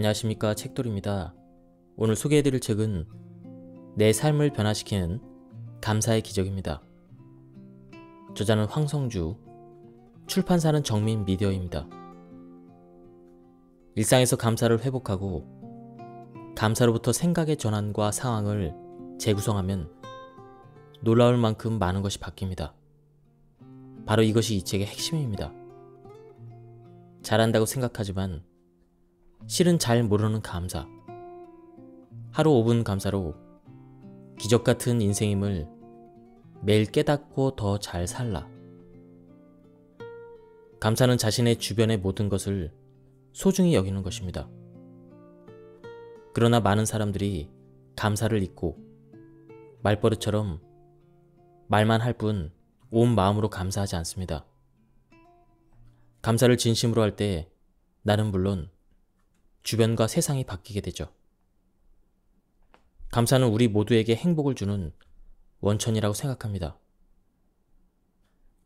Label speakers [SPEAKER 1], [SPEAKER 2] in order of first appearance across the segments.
[SPEAKER 1] 안녕하십니까 책돌입니다. 오늘 소개해드릴 책은 내 삶을 변화시키는 감사의 기적입니다. 저자는 황성주, 출판사는 정민 미디어입니다. 일상에서 감사를 회복하고 감사로부터 생각의 전환과 상황을 재구성하면 놀라울 만큼 많은 것이 바뀝니다. 바로 이것이 이 책의 핵심입니다. 잘한다고 생각하지만 실은 잘 모르는 감사. 하루 5분 감사로 기적 같은 인생임을 매일 깨닫고 더 잘 살라. 감사는 자신의 주변의 모든 것을 소중히 여기는 것입니다. 그러나 많은 사람들이 감사를 잊고 말버릇처럼 말만 할 뿐 온 마음으로 감사하지 않습니다. 감사를 진심으로 할 때 나는 물론 주변과 세상이 바뀌게 되죠. 감사는 우리 모두에게 행복을 주는 원천이라고 생각합니다.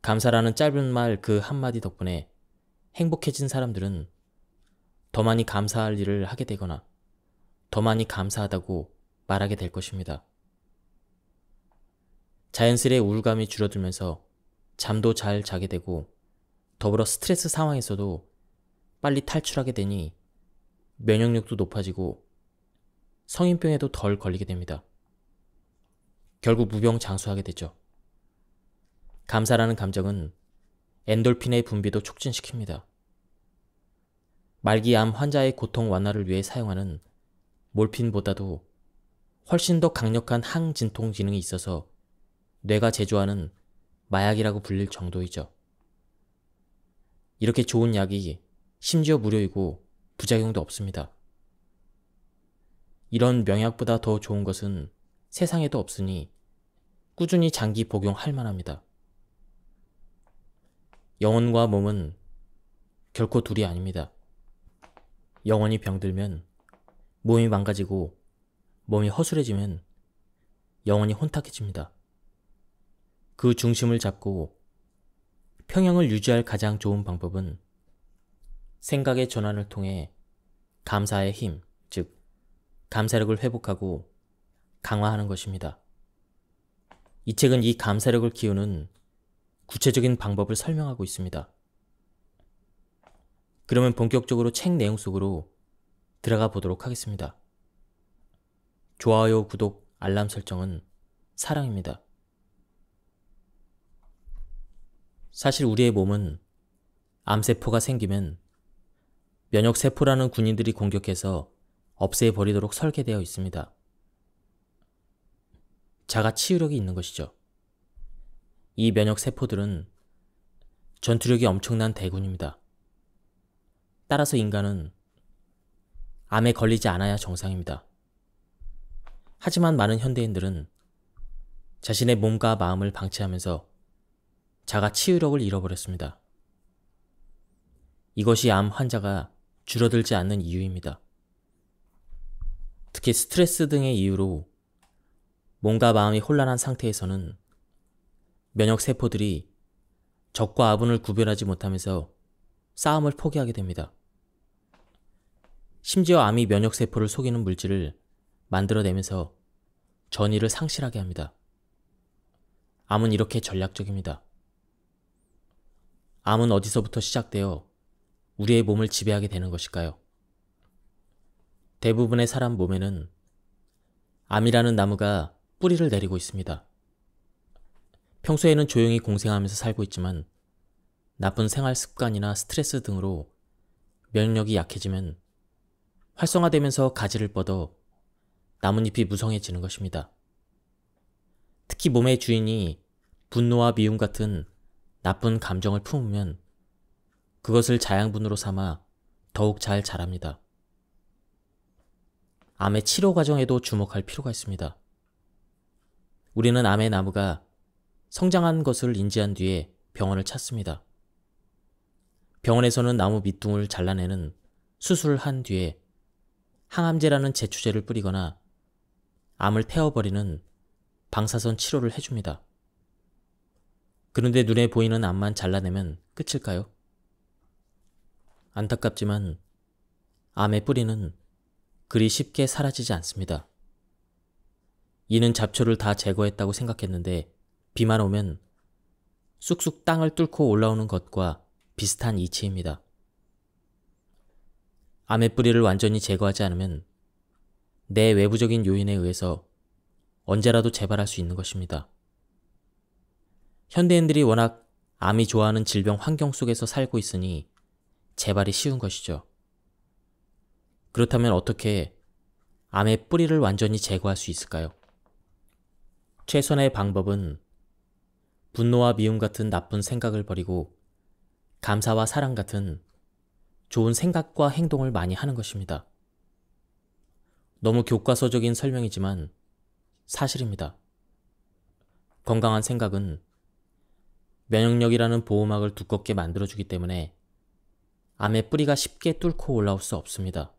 [SPEAKER 1] 감사라는 짧은 말 그 한마디 덕분에 행복해진 사람들은 더 많이 감사할 일을 하게 되거나 더 많이 감사하다고 말하게 될 것입니다. 자연스레 우울감이 줄어들면서 잠도 잘 자게 되고 더불어 스트레스 상황에서도 빨리 탈출하게 되니 면역력도 높아지고 성인병에도 덜 걸리게 됩니다. 결국 무병 장수하게 되죠. 감사라는 감정은 엔돌핀의 분비도 촉진시킵니다. 말기암 환자의 고통 완화를 위해 사용하는 몰핀보다도 훨씬 더 강력한 항진통 기능이 있어서 뇌가 제조하는 마약이라고 불릴 정도이죠. 이렇게 좋은 약이 심지어 무료이고 부작용도 없습니다. 이런 명약보다 더 좋은 것은 세상에도 없으니 꾸준히 장기 복용할 만합니다. 영혼과 몸은 결코 둘이 아닙니다. 영혼이 병들면 몸이 망가지고 몸이 허술해지면 영혼이 혼탁해집니다. 그 중심을 잡고 평형을 유지할 가장 좋은 방법은 생각의 전환을 통해 감사의 힘, 즉, 감사력을 회복하고 강화하는 것입니다. 이 책은 이 감사력을 키우는 구체적인 방법을 설명하고 있습니다. 그러면 본격적으로 책 내용 속으로 들어가 보도록 하겠습니다. 좋아요, 구독, 알람 설정은 사랑입니다. 사실 우리의 몸은 암세포가 생기면 면역세포라는 군인들이 공격해서 없애버리도록 설계되어 있습니다. 자가 치유력이 있는 것이죠. 이 면역세포들은 전투력이 엄청난 대군입니다. 따라서 인간은 암에 걸리지 않아야 정상입니다. 하지만 많은 현대인들은 자신의 몸과 마음을 방치하면서 자가 치유력을 잃어버렸습니다. 이것이 암 환자가 줄어들지 않는 이유입니다. 특히 스트레스 등의 이유로 몸과 마음이 혼란한 상태에서는 면역 세포들이 적과 아분을 구별하지 못하면서 싸움을 포기하게 됩니다. 심지어 암이 면역 세포를 속이는 물질을 만들어내면서 전이를 상실하게 합니다. 암은 이렇게 전략적입니다. 암은 어디서부터 시작되어 우리의 몸을 지배하게 되는 것일까요? 대부분의 사람 몸에는 암이라는 나무가 뿌리를 내리고 있습니다. 평소에는 조용히 공생하면서 살고 있지만 나쁜 생활 습관이나 스트레스 등으로 면역력이 약해지면 활성화되면서 가지를 뻗어 나뭇잎이 무성해지는 것입니다. 특히 몸의 주인이 분노와 미움 같은 나쁜 감정을 품으면 그것을 자양분으로 삼아 더욱 잘 자랍니다. 암의 치료 과정에도 주목할 필요가 있습니다. 우리는 암의 나무가 성장한 것을 인지한 뒤에 병원을 찾습니다. 병원에서는 나무 밑둥을 잘라내는 수술을 한 뒤에 항암제라는 제초제를 뿌리거나 암을 태워버리는 방사선 치료를 해줍니다. 그런데 눈에 보이는 암만 잘라내면 끝일까요? 안타깝지만 암의 뿌리는 그리 쉽게 사라지지 않습니다. 이는 잡초를 다 제거했다고 생각했는데 비만 오면 쑥쑥 땅을 뚫고 올라오는 것과 비슷한 이치입니다. 암의 뿌리를 완전히 제거하지 않으면 내 외부적인 요인에 의해서 언제라도 재발할 수 있는 것입니다. 현대인들이 워낙 암이 좋아하는 질병 환경 속에서 살고 있으니 재발이 쉬운 것이죠. 그렇다면 어떻게 암의 뿌리를 완전히 제거할 수 있을까요? 최선의 방법은 분노와 미움 같은 나쁜 생각을 버리고 감사와 사랑 같은 좋은 생각과 행동을 많이 하는 것입니다. 너무 교과서적인 설명이지만 사실입니다. 건강한 생각은 면역력이라는 보호막을 두껍게 만들어주기 때문에 암의 뿌리가 쉽게 뚫고 올라올 수 없습니다.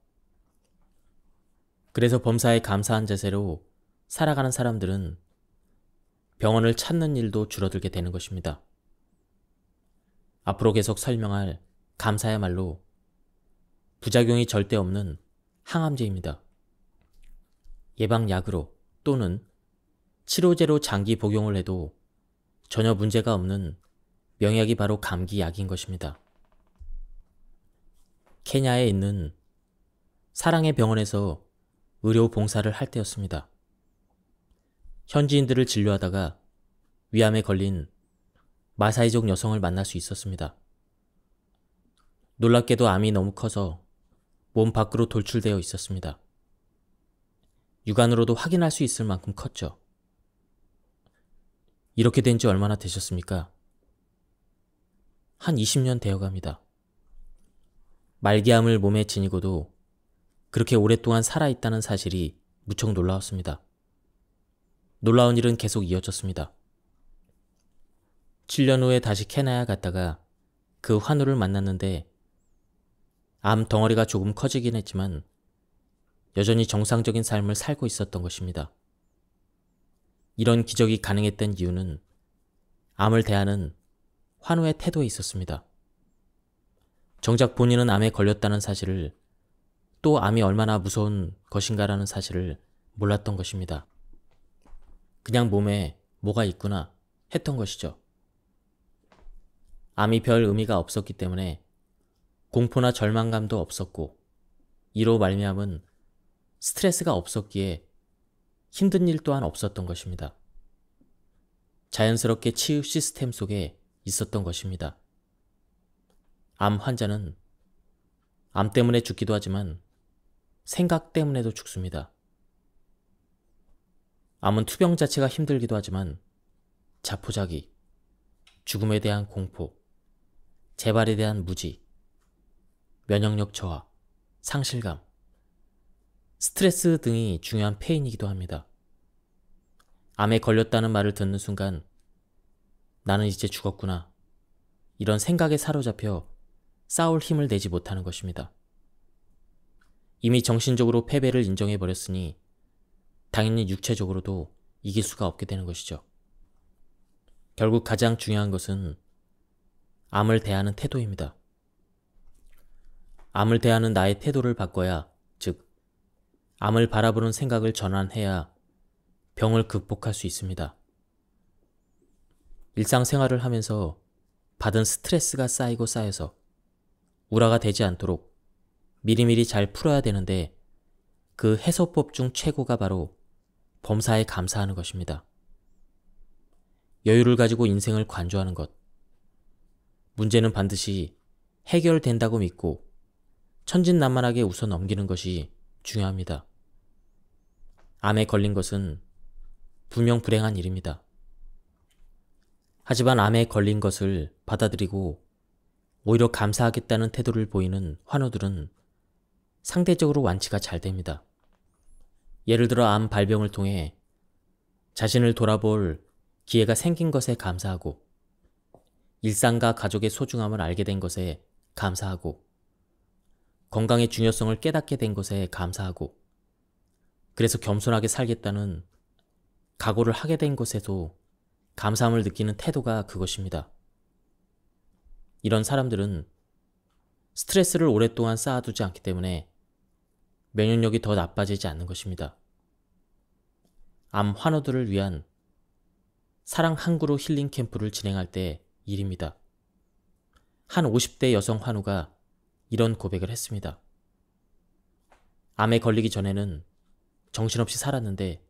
[SPEAKER 1] 그래서 범사에 감사한 자세로 살아가는 사람들은 병원을 찾는 일도 줄어들게 되는 것입니다. 앞으로 계속 설명할 감사야말로 부작용이 절대 없는 항암제입니다. 예방약으로 또는 치료제로 장기 복용을 해도 전혀 문제가 없는 명약이 바로 감기약인 것입니다. 케냐에 있는 사랑의 병원에서 의료 봉사를 할 때였습니다. 현지인들을 진료하다가 위암에 걸린 마사이족 여성을 만날 수 있었습니다. 놀랍게도 암이 너무 커서 몸 밖으로 돌출되어 있었습니다. 육안으로도 확인할 수 있을 만큼 컸죠. 이렇게 된 지 얼마나 되셨습니까? 한 20년 되어 갑니다. 말기암을 몸에 지니고도 그렇게 오랫동안 살아있다는 사실이 무척 놀라웠습니다. 놀라운 일은 계속 이어졌습니다. 7년 후에 다시 캐나야 갔다가 그 환우를 만났는데 암 덩어리가 조금 커지긴 했지만 여전히 정상적인 삶을 살고 있었던 것입니다. 이런 기적이 가능했던 이유는 암을 대하는 환우의 태도에 있었습니다. 정작 본인은 암에 걸렸다는 사실을 또 암이 얼마나 무서운 것인가라는 사실을 몰랐던 것입니다. 그냥 몸에 뭐가 있구나 했던 것이죠. 암이 별 의미가 없었기 때문에 공포나 절망감도 없었고 이로 말미암은 스트레스가 없었기에 힘든 일 또한 없었던 것입니다. 자연스럽게 치유 시스템 속에 있었던 것입니다. 암 환자는 암 때문에 죽기도 하지만 생각 때문에도 죽습니다. 암은 투병 자체가 힘들기도 하지만 자포자기, 죽음에 대한 공포, 재발에 대한 무지, 면역력 저하, 상실감, 스트레스 등이 중요한 폐인이기도 합니다. 암에 걸렸다는 말을 듣는 순간 나는 이제 죽었구나. 이런 생각에 사로잡혀 싸울 힘을 내지 못하는 것입니다. 이미 정신적으로 패배를 인정해버렸으니 당연히 육체적으로도 이길 수가 없게 되는 것이죠. 결국 가장 중요한 것은 암을 대하는 태도입니다. 암을 대하는 나의 태도를 바꿔야, 즉, 암을 바라보는 생각을 전환해야 병을 극복할 수 있습니다. 일상생활을 하면서 받은 스트레스가 쌓이고 쌓여서 우라가 되지 않도록 미리미리 잘 풀어야 되는데 그 해소법 중 최고가 바로 범사에 감사하는 것입니다. 여유를 가지고 인생을 관조하는 것. 문제는 반드시 해결된다고 믿고 천진난만하게 웃어 넘기는 것이 중요합니다. 암에 걸린 것은 분명 불행한 일입니다. 하지만 암에 걸린 것을 받아들이고 오히려 감사하겠다는 태도를 보이는 환우들은 상대적으로 완치가 잘 됩니다. 예를 들어 암 발병을 통해 자신을 돌아볼 기회가 생긴 것에 감사하고 일상과 가족의 소중함을 알게 된 것에 감사하고 건강의 중요성을 깨닫게 된 것에 감사하고 그래서 겸손하게 살겠다는 각오를 하게 된 것에도 감사함을 느끼는 태도가 그것입니다. 이런 사람들은 스트레스를 오랫동안 쌓아두지 않기 때문에 면역력이 더 나빠지지 않는 것입니다. 암 환우들을 위한 사랑 항구로 힐링 캠프를 진행할 때 일입니다. 한 50대 여성 환우가 이런 고백을 했습니다. 암에 걸리기 전에는 정신없이 살았는데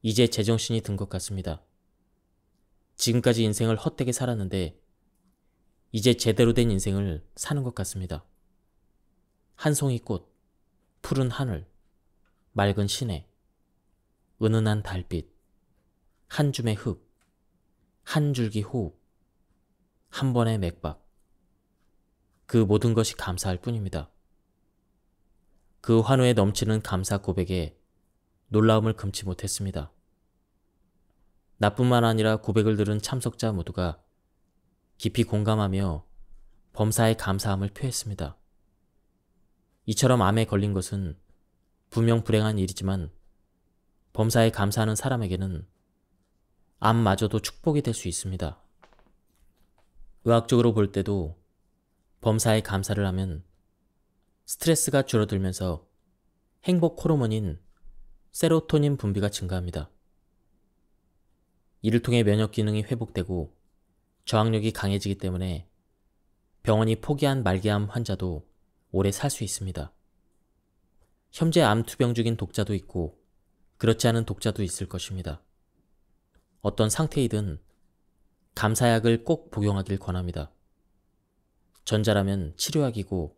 [SPEAKER 1] 이제 제정신이 든 것 같습니다. 지금까지 인생을 헛되게 살았는데 이제 제대로 된 인생을 사는 것 같습니다. 한 송이 꽃, 푸른 하늘, 맑은 시내, 은은한 달빛, 한 줌의 흙, 한 줄기 호흡, 한 번의 맥박. 그 모든 것이 감사할 뿐입니다. 그 환호에 넘치는 감사 고백에 놀라움을 금치 못했습니다. 나뿐만 아니라 고백을 들은 참석자 모두가 깊이 공감하며 범사에 감사함을 표했습니다. 이처럼 암에 걸린 것은 분명 불행한 일이지만 범사에 감사하는 사람에게는 암마저도 축복이 될 수 있습니다. 의학적으로 볼 때도 범사에 감사를 하면 스트레스가 줄어들면서 행복 호르몬인 세로토닌 분비가 증가합니다. 이를 통해 면역 기능이 회복되고 저항력이 강해지기 때문에 병원이 포기한 말기암 환자도 오래 살 수 있습니다. 현재 암투병 중인 독자도 있고 그렇지 않은 독자도 있을 것입니다. 어떤 상태이든 감사약을 꼭 복용하길 권합니다. 전자라면 치료약이고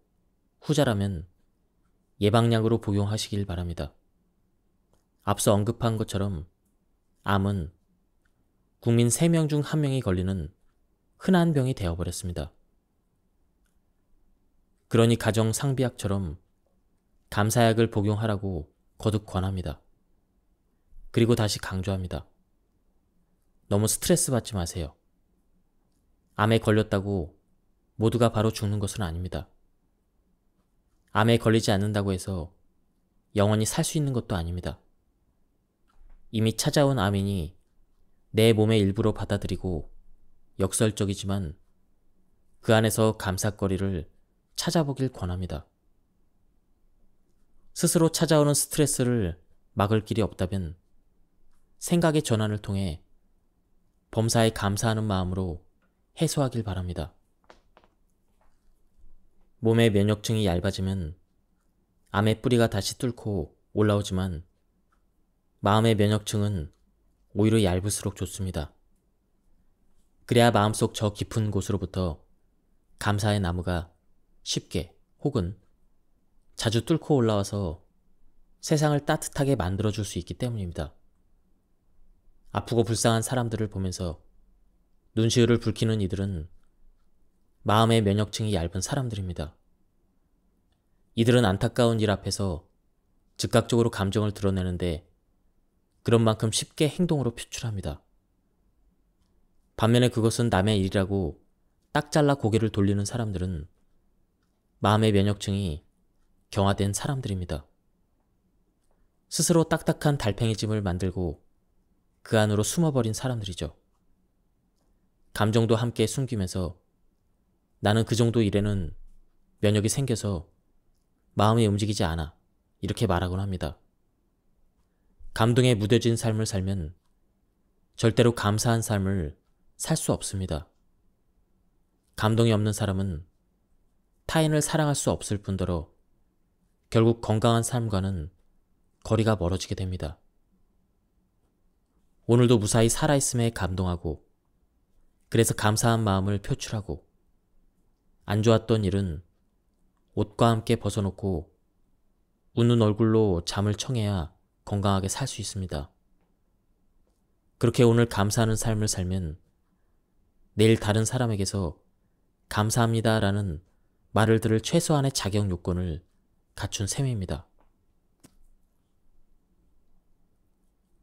[SPEAKER 1] 후자라면 예방약으로 복용하시길 바랍니다. 앞서 언급한 것처럼 암은 국민 3명 중 1명이 걸리는 흔한 병이 되어버렸습니다. 그러니 가정 상비약처럼 감사약을 복용하라고 거듭 권합니다. 그리고 다시 강조합니다. 너무 스트레스 받지 마세요. 암에 걸렸다고 모두가 바로 죽는 것은 아닙니다. 암에 걸리지 않는다고 해서 영원히 살 수 있는 것도 아닙니다. 이미 찾아온 암인이내 몸의 일부로 받아들이고 역설적이지만 그 안에서 감사거리를 찾아보길 권합니다. 스스로 찾아오는 스트레스를 막을 길이 없다면 생각의 전환을 통해 범사에 감사하는 마음으로 해소하길 바랍니다. 몸의 면역층이 얇아지면 암의 뿌리가 다시 뚫고 올라오지만 마음의 면역층은 오히려 얇을수록 좋습니다. 그래야 마음속 저 깊은 곳으로부터 감사의 나무가 쉽게 혹은 자주 뚫고 올라와서 세상을 따뜻하게 만들어줄 수 있기 때문입니다. 아프고 불쌍한 사람들을 보면서 눈시울을 붉히는 이들은 마음의 면역층이 얇은 사람들입니다. 이들은 안타까운 일 앞에서 즉각적으로 감정을 드러내는데 그런 만큼 쉽게 행동으로 표출합니다. 반면에 그것은 남의 일이라고 딱 잘라 고개를 돌리는 사람들은 마음의 면역층이 경화된 사람들입니다. 스스로 딱딱한 달팽이짐을 만들고 그 안으로 숨어버린 사람들이죠. 감정도 함께 숨기면서 나는 그 정도 일에는 면역이 생겨서 마음이 움직이지 않아 이렇게 말하곤 합니다. 감동에 무뎌진 삶을 살면 절대로 감사한 삶을 살수 없습니다. 감동이 없는 사람은 타인을 사랑할 수 없을 뿐더러 결국 건강한 삶과는 거리가 멀어지게 됩니다. 오늘도 무사히 살아있음에 감동하고 그래서 감사한 마음을 표출하고 안 좋았던 일은 옷과 함께 벗어놓고 웃는 얼굴로 잠을 청해야 건강하게 살 수 있습니다. 그렇게 오늘 감사하는 삶을 살면 내일 다른 사람에게서 감사합니다라는 말을 들을 최소한의 자격 요건을 갖춘 셈입니다.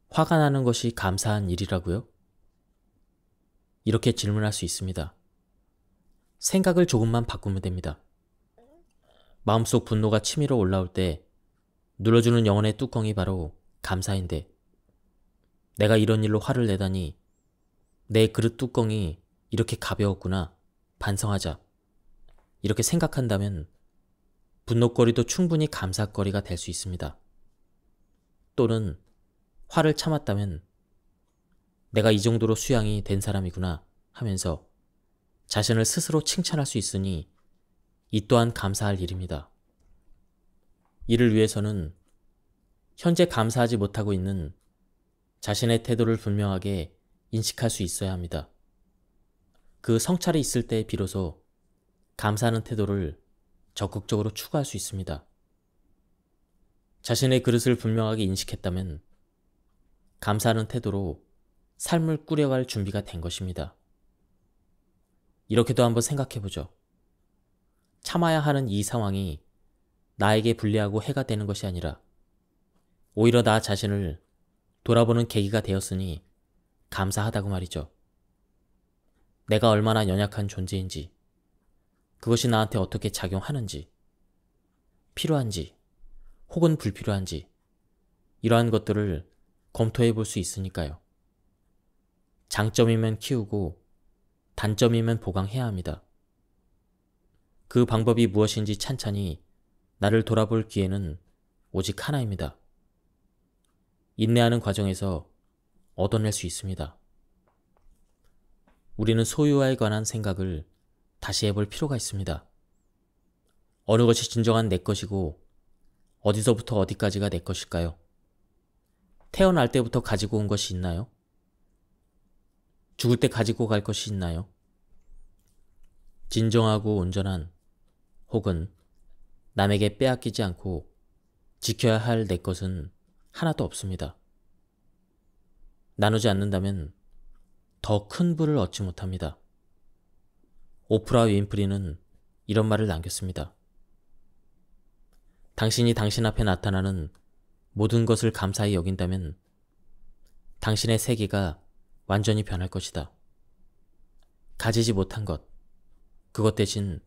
[SPEAKER 1] 화가 나는 것이 감사한 일이라고요? 이렇게 질문할 수 있습니다. 생각을 조금만 바꾸면 됩니다. 마음속 분노가 치밀어 올라올 때 눌러주는 영혼의 뚜껑이 바로 감사인데 내가 이런 일로 화를 내다니 내 그릇 뚜껑이 이렇게 가벼웠구나. 반성하자. 이렇게 생각한다면 분노거리도 충분히 감사거리가 될 수 있습니다. 또는 화를 참았다면 내가 이 정도로 수양이 된 사람이구나 하면서 자신을 스스로 칭찬할 수 있으니 이 또한 감사할 일입니다. 이를 위해서는 현재 감사하지 못하고 있는 자신의 태도를 분명하게 인식할 수 있어야 합니다. 그 성찰이 있을 때 비로소 감사하는 태도를 적극적으로 추구할 수 있습니다. 자신의 그릇을 분명하게 인식했다면 감사하는 태도로 삶을 꾸려갈 준비가 된 것입니다. 이렇게도 한번 생각해보죠. 참아야 하는 이 상황이 나에게 불리하고 해가 되는 것이 아니라 오히려 나 자신을 돌아보는 계기가 되었으니 감사하다고 말이죠. 내가 얼마나 연약한 존재인지, 그것이 나한테 어떻게 작용하는지, 필요한지, 혹은 불필요한지, 이러한 것들을 검토해 볼 수 있으니까요. 장점이면 키우고, 단점이면 보강해야 합니다. 그 방법이 무엇인지 찬찬히 나를 돌아볼 기회는 오직 하나입니다. 인내하는 과정에서 얻어낼 수 있습니다. 우리는 소유와에 관한 생각을 다시 해볼 필요가 있습니다. 어느 것이 진정한 내 것이고 어디서부터 어디까지가 내 것일까요? 태어날 때부터 가지고 온 것이 있나요? 죽을 때 가지고 갈 것이 있나요? 진정하고 온전한 혹은 남에게 빼앗기지 않고 지켜야 할 내 것은 하나도 없습니다. 나누지 않는다면 더큰 부를 얻지 못합니다. 오프라 윈프리는 이런 말을 남겼습니다. 당신이 당신 앞에 나타나는 모든 것을 감사히 여긴다면 당신의 세계가 완전히 변할 것이다. 가지지 못한 것, 그것 대신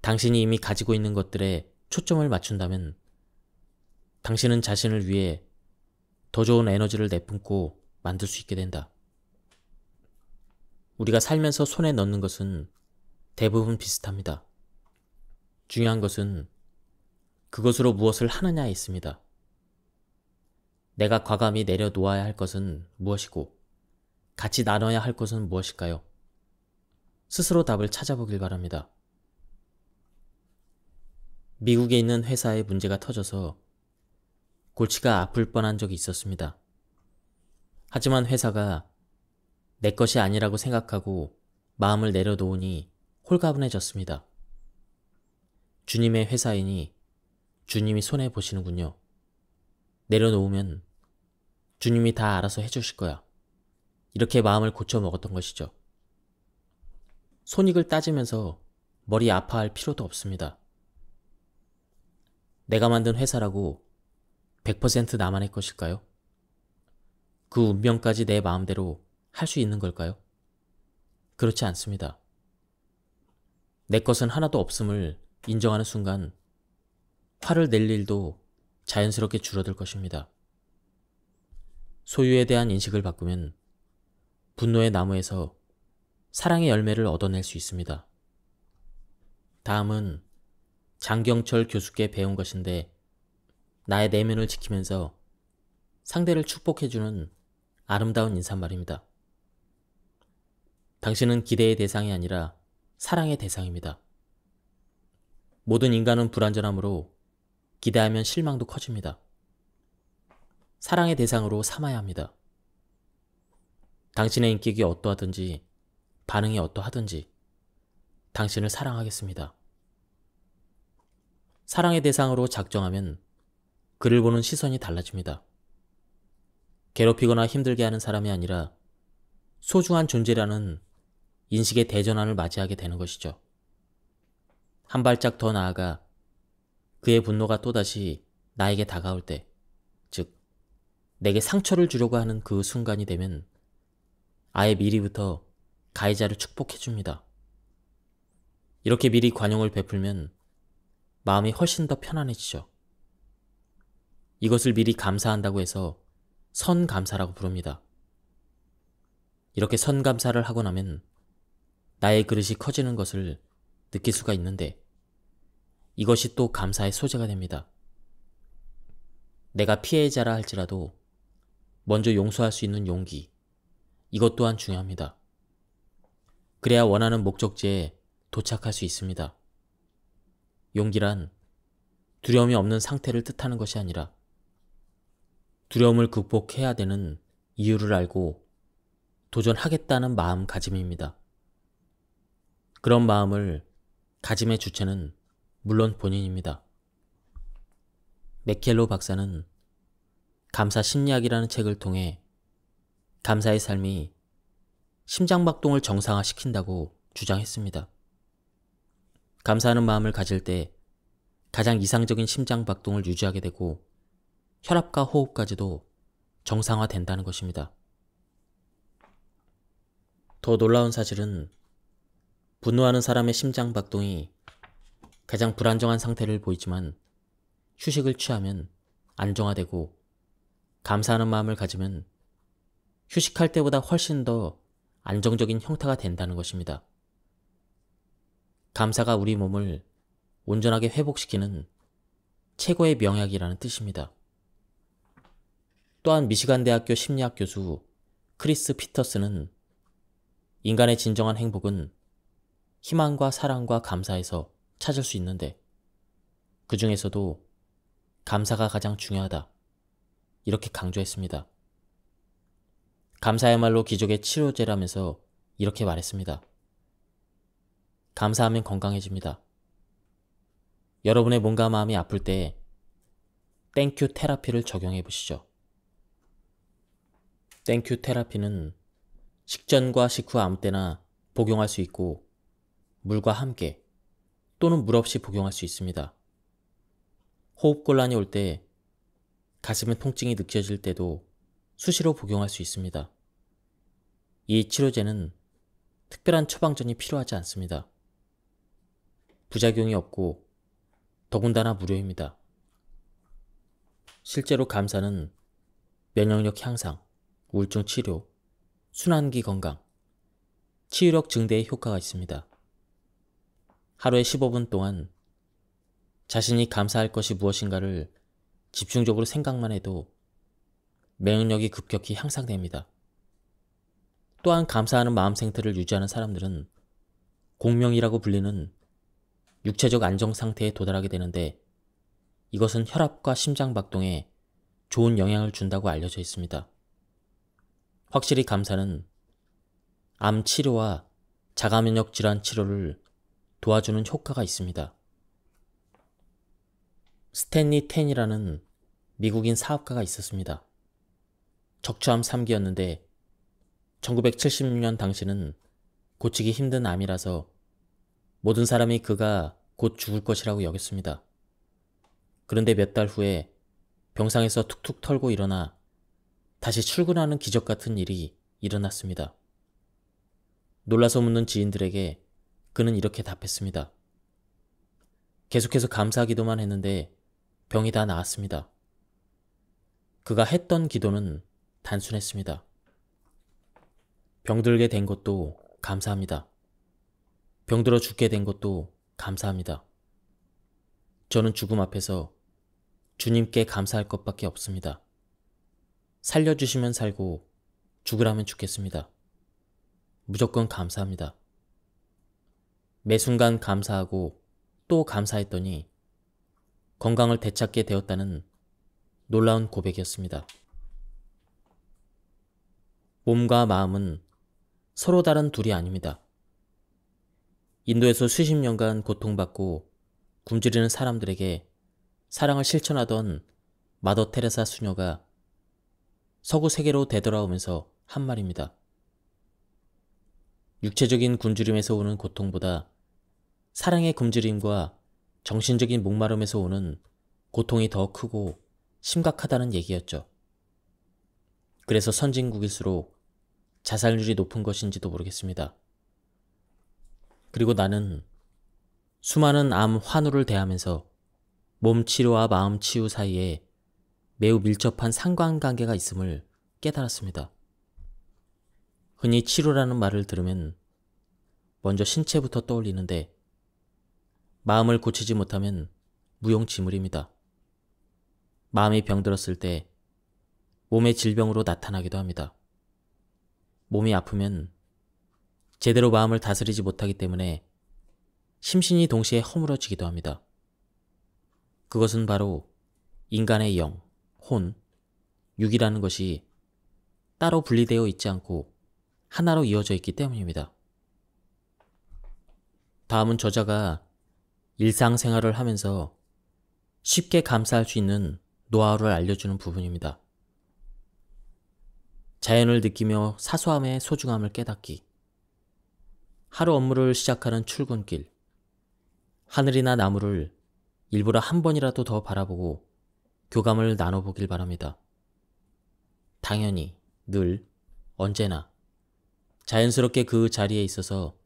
[SPEAKER 1] 당신이 이미 가지고 있는 것들에 초점을 맞춘다면 당신은 자신을 위해 더 좋은 에너지를 내뿜고 만들 수 있게 된다. 우리가 살면서 손에 넣는 것은 대부분 비슷합니다. 중요한 것은 그것으로 무엇을 하느냐에 있습니다. 내가 과감히 내려놓아야 할 것은 무엇이고 같이 나눠야 할 것은 무엇일까요? 스스로 답을 찾아보길 바랍니다. 미국에 있는 회사에 문제가 터져서 골치가 아플 뻔한 적이 있었습니다. 하지만 회사가 내 것이 아니라고 생각하고 마음을 내려놓으니 홀가분해졌습니다. 주님의 회사이니 주님이 손해 보시는군요. 내려놓으면 주님이 다 알아서 해주실 거야. 이렇게 마음을 고쳐 먹었던 것이죠. 손익을 따지면서 머리 아파할 필요도 없습니다. 내가 만든 회사라고 100% 나만의 것일까요? 그 운명까지 내 마음대로 할수 있는 걸까요? 그렇지 않습니다. 내 것은 하나도 없음을 인정하는 순간 화를 낼 일도 자연스럽게 줄어들 것입니다. 소유에 대한 인식을 바꾸면 분노의 나무에서 사랑의 열매를 얻어낼 수 있습니다. 다음은 장경철 교수께 배운 것인데 나의 내면을 지키면서 상대를 축복해주는 아름다운 인사말입니다. 당신은 기대의 대상이 아니라 사랑의 대상입니다. 모든 인간은 불완전함으로 기대하면 실망도 커집니다. 사랑의 대상으로 삼아야 합니다. 당신의 인격이 어떠하든지 반응이 어떠하든지 당신을 사랑하겠습니다. 사랑의 대상으로 작정하면 그를 보는 시선이 달라집니다. 괴롭히거나 힘들게 하는 사람이 아니라 소중한 존재라는 인식의 대전환을 맞이하게 되는 것이죠. 한 발짝 더 나아가 그의 분노가 또다시 나에게 다가올 때, 즉, 내게 상처를 주려고 하는 그 순간이 되면 아예 미리부터 가해자를 축복해줍니다. 이렇게 미리 관용을 베풀면 마음이 훨씬 더 편안해지죠. 이것을 미리 감사한다고 해서 선감사라고 부릅니다. 이렇게 선감사를 하고 나면 나의 그릇이 커지는 것을 느낄 수가 있는데 이것이 또 감사의 소재가 됩니다. 내가 피해자라 할지라도 먼저 용서할 수 있는 용기, 이것 또한 중요합니다. 그래야 원하는 목적지에 도착할 수 있습니다. 용기란 두려움이 없는 상태를 뜻하는 것이 아니라 두려움을 극복해야 되는 이유를 알고 도전하겠다는 마음가짐입니다. 그런 마음을 가짐의 주체는 물론 본인입니다. 맥켈로 박사는 감사 심리학이라는 책을 통해 감사의 삶이 심장박동을 정상화시킨다고 주장했습니다. 감사하는 마음을 가질 때 가장 이상적인 심장박동을 유지하게 되고 혈압과 호흡까지도 정상화된다는 것입니다. 더 놀라운 사실은 분노하는 사람의 심장 박동이 가장 불안정한 상태를 보이지만 휴식을 취하면 안정화되고 감사하는 마음을 가지면 휴식할 때보다 훨씬 더 안정적인 형태가 된다는 것입니다. 감사가 우리 몸을 온전하게 회복시키는 최고의 명약이라는 뜻입니다. 또한 미시간 대학교 심리학 교수 크리스 피터스는 인간의 진정한 행복은 희망과 사랑과 감사에서 찾을 수 있는데 그 중에서도 감사가 가장 중요하다. 이렇게 강조했습니다. 감사야말로 기적의 치료제라면서 이렇게 말했습니다. 감사하면 건강해집니다. 여러분의 몸과 마음이 아플 때 땡큐 테라피를 적용해 보시죠. 땡큐 테라피는 식전과 식후 아무 때나 복용할 수 있고 물과 함께 또는 물 없이 복용할 수 있습니다. 호흡곤란이 올 때 가슴의 통증이 느껴질 때도 수시로 복용할 수 있습니다. 이 치료제는 특별한 처방전이 필요하지 않습니다. 부작용이 없고 더군다나 무료입니다. 실제로 감사는 면역력 향상, 우울증 치료, 순환기 건강, 치유력 증대에 효과가 있습니다. 하루에 15분 동안 자신이 감사할 것이 무엇인가를 집중적으로 생각만 해도 면역력이 급격히 향상됩니다. 또한 감사하는 마음 생태를 유지하는 사람들은 공명이라고 불리는 육체적 안정 상태에 도달하게 되는데 이것은 혈압과 심장 박동에 좋은 영향을 준다고 알려져 있습니다. 확실히 감사는 암 치료와 자가면역 질환 치료를 도와주는 효과가 있습니다. 스탠리 텐이라는 미국인 사업가가 있었습니다. 적초암 3기였는데 1976년 당시는 고치기 힘든 암이라서 모든 사람이 그가 곧 죽을 것이라고 여겼습니다. 그런데 몇 달 후에 병상에서 툭툭 털고 일어나 다시 출근하는 기적 같은 일이 일어났습니다. 놀라서 묻는 지인들에게 그는 이렇게 답했습니다. 계속해서 감사 하 기도만 했는데 병이 다 나았습니다. 그가 했던 기도는 단순했습니다. 병들게 된 것도 감사합니다. 병들어 죽게 된 것도 감사합니다. 저는 죽음 앞에서 주님께 감사할 것밖에 없습니다. 살려주시면 살고 죽으라면 죽겠습니다. 무조건 감사합니다. 매 순간 감사하고 또 감사했더니 건강을 되찾게 되었다는 놀라운 고백이었습니다. 몸과 마음은 서로 다른 둘이 아닙니다. 인도에서 수십 년간 고통받고 굶주리는 사람들에게 사랑을 실천하던 마더 테레사 수녀가 서구 세계로 되돌아오면서 한 말입니다. 육체적인 굶주림에서 오는 고통보다 사랑의 굶주림과 정신적인 목마름에서 오는 고통이 더 크고 심각하다는 얘기였죠. 그래서 선진국일수록 자살률이 높은 것인지도 모르겠습니다. 그리고 나는 수많은 암 환우를 대하면서 몸 치료와 마음 치유 사이에 매우 밀접한 상관관계가 있음을 깨달았습니다. 흔히 치료라는 말을 들으면 먼저 신체부터 떠올리는데 마음을 고치지 못하면 무용지물입니다. 마음이 병들었을 때 몸의 질병으로 나타나기도 합니다. 몸이 아프면 제대로 마음을 다스리지 못하기 때문에 심신이 동시에 허물어지기도 합니다. 그것은 바로 인간의 영, 혼, 육이라는 것이 따로 분리되어 있지 않고 하나로 이어져 있기 때문입니다. 다음은 저자가 일상생활을 하면서 쉽게 감사할 수 있는 노하우를 알려주는 부분입니다. 자연을 느끼며 사소함의 소중함을 깨닫기. 하루 업무를 시작하는 출근길. 하늘이나 나무를 일부러 한 번이라도 더 바라보고 교감을 나눠보길 바랍니다. 당연히, 늘, 언제나 자연스럽게 그 자리에 있어서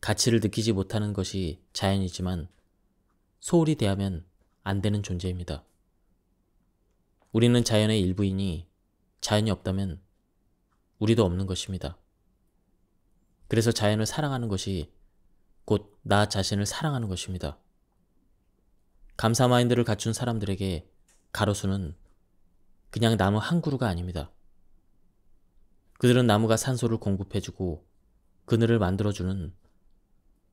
[SPEAKER 1] 가치를 느끼지 못하는 것이 자연이지만 소홀히 대하면 안 되는 존재입니다. 우리는 자연의 일부이니 자연이 없다면 우리도 없는 것입니다. 그래서 자연을 사랑하는 것이 곧 나 자신을 사랑하는 것입니다. 감사 마인드를 갖춘 사람들에게 가로수는 그냥 나무 한 그루가 아닙니다. 그들은 나무가 산소를 공급해주고 그늘을 만들어주는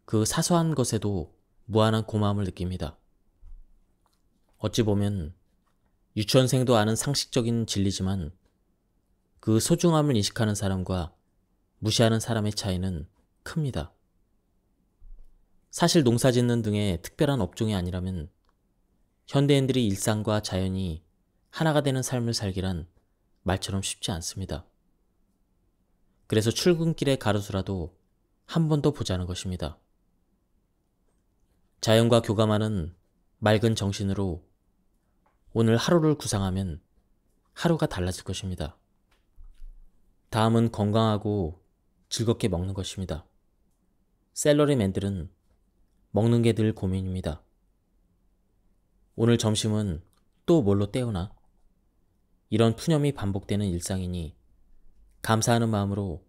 [SPEAKER 1] 그 사소한 것에도 무한한 고마움을 느낍니다. 어찌 보면 유치원생도 아는 상식적인 진리지만 그 소중함을 인식하는 사람과 무시하는 사람의 차이는 큽니다. 사실 농사 짓는 등의 특별한 업종이 아니라면 현대인들이 일상과 자연이 하나가 되는 삶을 살기란 말처럼 쉽지 않습니다. 그래서 출근길에 가로수라도 한번도 보자는 것입니다. 자연과 교감하는 맑은 정신으로 오늘 하루를 구상하면 하루가 달라질 것입니다. 다음은 건강하고 즐겁게 먹는 것입니다. 셀러리맨들은 먹는 게 늘 고민입니다. 오늘 점심은 또 뭘로 때우나? 이런 푸념이 반복되는 일상이니 감사하는 마음으로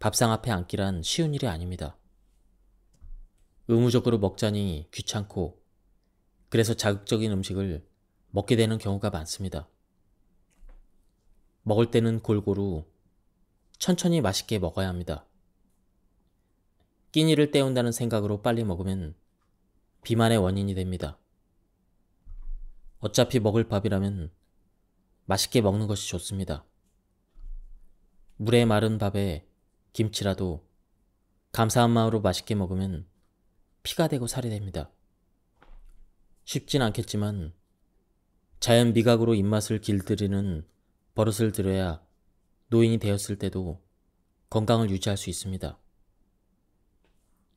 [SPEAKER 1] 밥상 앞에 앉기란 쉬운 일이 아닙니다. 의무적으로 먹자니 귀찮고 그래서 자극적인 음식을 먹게 되는 경우가 많습니다. 먹을 때는 골고루 천천히 맛있게 먹어야 합니다. 끼니를 때운다는 생각으로 빨리 먹으면 비만의 원인이 됩니다. 어차피 먹을 밥이라면 맛있게 먹는 것이 좋습니다. 물에 마른 밥에 김치라도 감사한 마음으로 맛있게 먹으면 피가 되고 살이 됩니다. 쉽진 않겠지만 자연 미각으로 입맛을 길들이는 버릇을 들여야 노인이 되었을 때도 건강을 유지할 수 있습니다.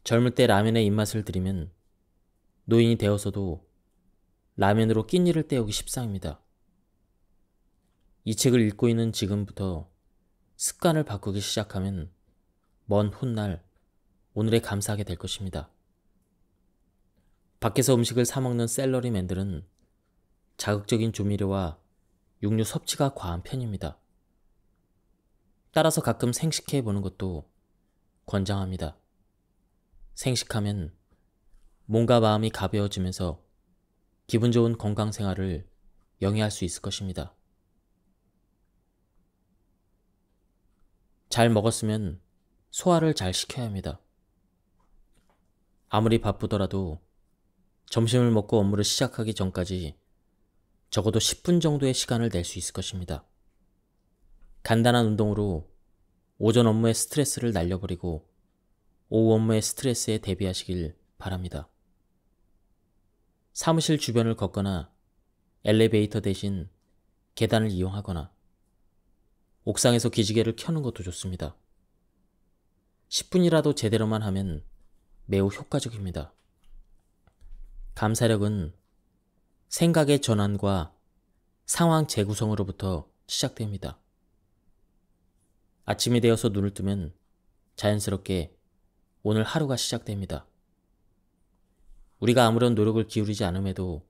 [SPEAKER 1] 젊을 때 라면에 입맛을 들이면 노인이 되어서도 라면으로 끼니를 때우기 십상입니다. 이 책을 읽고 있는 지금부터 습관을 바꾸기 시작하면 먼 훗날 오늘에 감사하게 될 것입니다. 밖에서 음식을 사먹는 샐러리맨들은 자극적인 조미료와 육류 섭취가 과한 편입니다. 따라서 가끔 생식해 보는 것도 권장합니다. 생식하면 몸과 마음이 가벼워지면서 기분 좋은 건강 생활을 영위할 수 있을 것입니다. 잘 먹었으면 소화를 잘 시켜야 합니다. 아무리 바쁘더라도 점심을 먹고 업무를 시작하기 전까지 적어도 10분 정도의 시간을 낼 수 있을 것입니다. 간단한 운동으로 오전 업무의 스트레스를 날려버리고 오후 업무의 스트레스에 대비하시길 바랍니다. 사무실 주변을 걷거나 엘리베이터 대신 계단을 이용하거나 옥상에서 기지개를 켜는 것도 좋습니다. 10분이라도 제대로만 하면 매우 효과적입니다. 감사력은 생각의 전환과 상황 재구성으로부터 시작됩니다. 아침이 되어서 눈을 뜨면 자연스럽게 오늘 하루가 시작됩니다. 우리가 아무런 노력을 기울이지 않음에도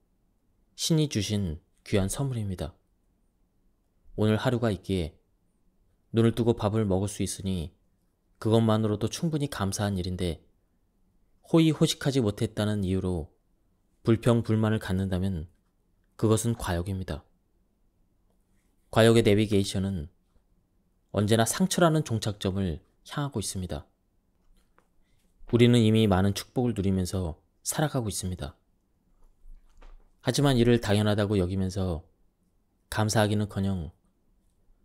[SPEAKER 1] 신이 주신 귀한 선물입니다. 오늘 하루가 있기에 눈을 뜨고 밥을 먹을 수 있으니 그것만으로도 충분히 감사한 일인데 호의호식하지 못했다는 이유로 불평불만을 갖는다면 그것은 과욕입니다. 과욕의 내비게이션은 언제나 상처라는 종착점을 향하고 있습니다. 우리는 이미 많은 축복을 누리면서 살아가고 있습니다. 하지만 이를 당연하다고 여기면서 감사하기는커녕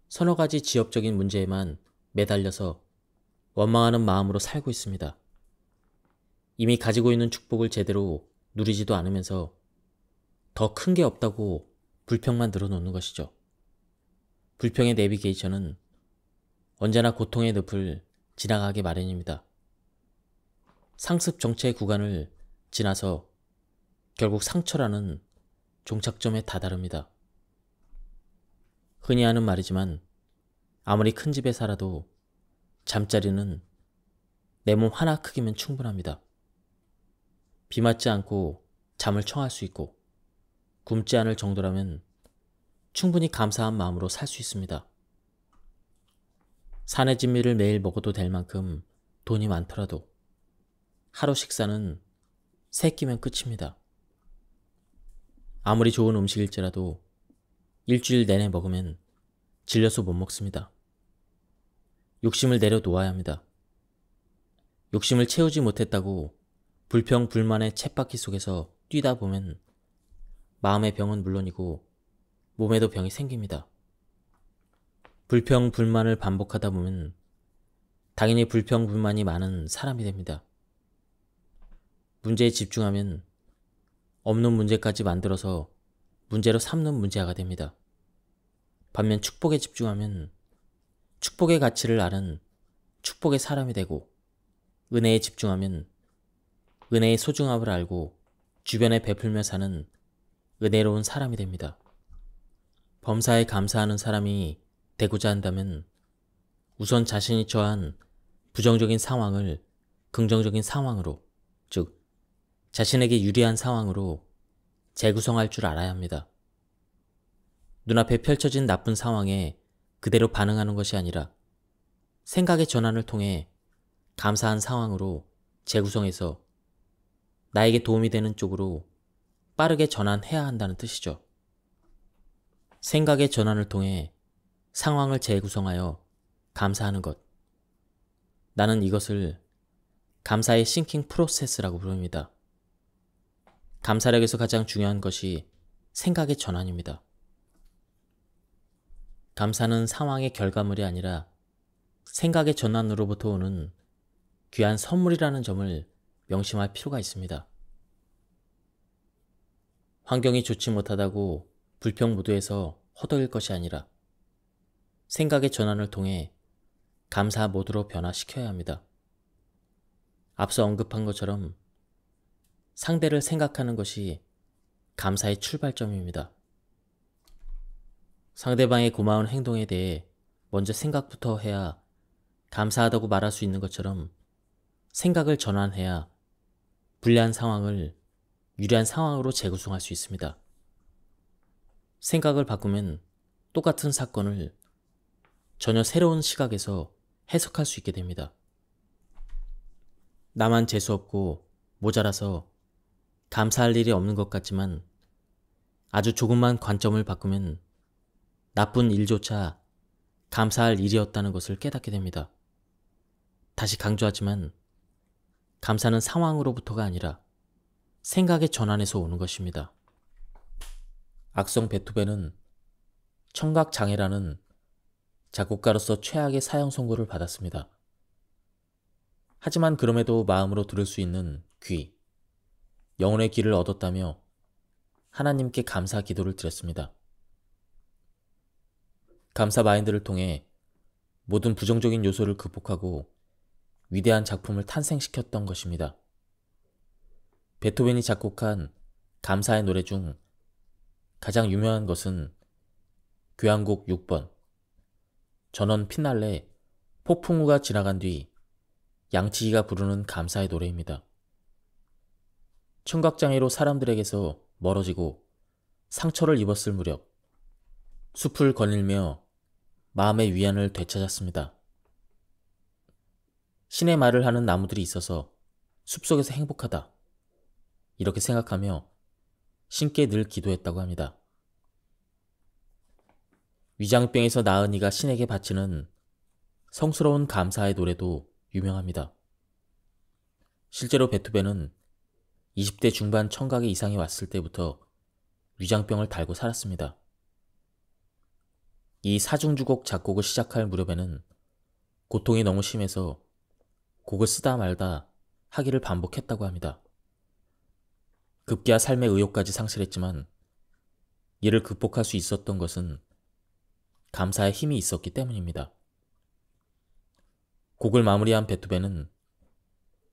[SPEAKER 1] 서너 가지 지역적인 문제에만 매달려서 원망하는 마음으로 살고 있습니다. 이미 가지고 있는 축복을 제대로 누리지도 않으면서 더 큰 게 없다고 불평만 늘어놓는 것이죠. 불평의 내비게이션은 언제나 고통의 늪을 지나가게 마련입니다. 상습 정체의 구간을 지나서 결국 상처라는 종착점에 다다릅니다. 흔히 하는 말이지만 아무리 큰 집에 살아도 잠자리는 내 몸 하나 크기면 충분합니다. 비 맞지 않고 잠을 청할 수 있고 굶지 않을 정도라면 충분히 감사한 마음으로 살 수 있습니다. 산의 진미를 매일 먹어도 될 만큼 돈이 많더라도 하루 식사는 세 끼면 끝입니다. 아무리 좋은 음식일지라도 일주일 내내 먹으면 질려서 못 먹습니다. 욕심을 내려놓아야 합니다. 욕심을 채우지 못했다고 불평 불만의 챗바퀴 속에서 뛰다 보면 마음의 병은 물론이고 몸에도 병이 생깁니다. 불평 불만을 반복하다 보면 당연히 불평 불만이 많은 사람이 됩니다. 문제에 집중하면 없는 문제까지 만들어서 문제로 삼는 문제가 됩니다. 반면 축복에 집중하면 축복의 가치를 아는 축복의 사람이 되고 은혜에 집중하면 은혜의 소중함을 알고 주변에 베풀며 사는 은혜로운 사람이 됩니다. 범사에 감사하는 사람이 되고자 한다면 우선 자신이 처한 부정적인 상황을 긍정적인 상황으로, 즉, 자신에게 유리한 상황으로 재구성할 줄 알아야 합니다. 눈앞에 펼쳐진 나쁜 상황에 그대로 반응하는 것이 아니라 생각의 전환을 통해 감사한 상황으로 재구성해서 나에게 도움이 되는 쪽으로 빠르게 전환해야 한다는 뜻이죠. 생각의 전환을 통해 상황을 재구성하여 감사하는 것. 나는 이것을 감사의 싱킹 프로세스라고 부릅니다. 감사력에서 가장 중요한 것이 생각의 전환입니다. 감사는 상황의 결과물이 아니라 생각의 전환으로부터 오는 귀한 선물이라는 점을 명심할 필요가 있습니다. 환경이 좋지 못하다고 불평무도에서 허덕일 것이 아니라 생각의 전환을 통해 감사 모드로 변화시켜야 합니다. 앞서 언급한 것처럼 상대를 생각하는 것이 감사의 출발점입니다. 상대방의 고마운 행동에 대해 먼저 생각부터 해야 감사하다고 말할 수 있는 것처럼 생각을 전환해야 불리한 상황을 유리한 상황으로 재구성할 수 있습니다. 생각을 바꾸면 똑같은 사건을 전혀 새로운 시각에서 해석할 수 있게 됩니다. 나만 재수없고 모자라서 감사할 일이 없는 것 같지만 아주 조금만 관점을 바꾸면 나쁜 일조차 감사할 일이었다는 것을 깨닫게 됩니다. 다시 강조하지만 감사는 상황으로부터가 아니라 생각의 전환에서 오는 것입니다. 악성 베토벤은 청각 장애라는 작곡가로서 최악의 사형 선고를 받았습니다. 하지만 그럼에도 마음으로 들을 수 있는 귀, 영혼의 귀를 얻었다며 하나님께 감사 기도를 드렸습니다. 감사 마인드를 통해 모든 부정적인 요소를 극복하고 위대한 작품을 탄생시켰던 것입니다. 베토벤이 작곡한 감사의 노래 중 가장 유명한 것은 교향곡 6번 전원 피날레 폭풍우가 지나간 뒤 양치기가 부르는 감사의 노래입니다. 청각장애로 사람들에게서 멀어지고 상처를 입었을 무렵 숲을 거닐며 마음의 위안을 되찾았습니다. 신의 말을 하는 나무들이 있어서 숲속에서 행복하다. 이렇게 생각하며 신께 늘 기도했다고 합니다. 위장병에서 나은 이가 신에게 바치는 성스러운 감사의 노래도 유명합니다. 실제로 베토벤은 20대 중반 청각의 이상이 왔을 때부터 위장병을 달고 살았습니다. 이 사중주곡 작곡을 시작할 무렵에는 고통이 너무 심해서 곡을 쓰다 말다 하기를 반복했다고 합니다. 급기야 삶의 의욕까지 상실했지만 이를 극복할 수 있었던 것은 감사의 힘이 있었기 때문입니다. 곡을 마무리한 베토벤은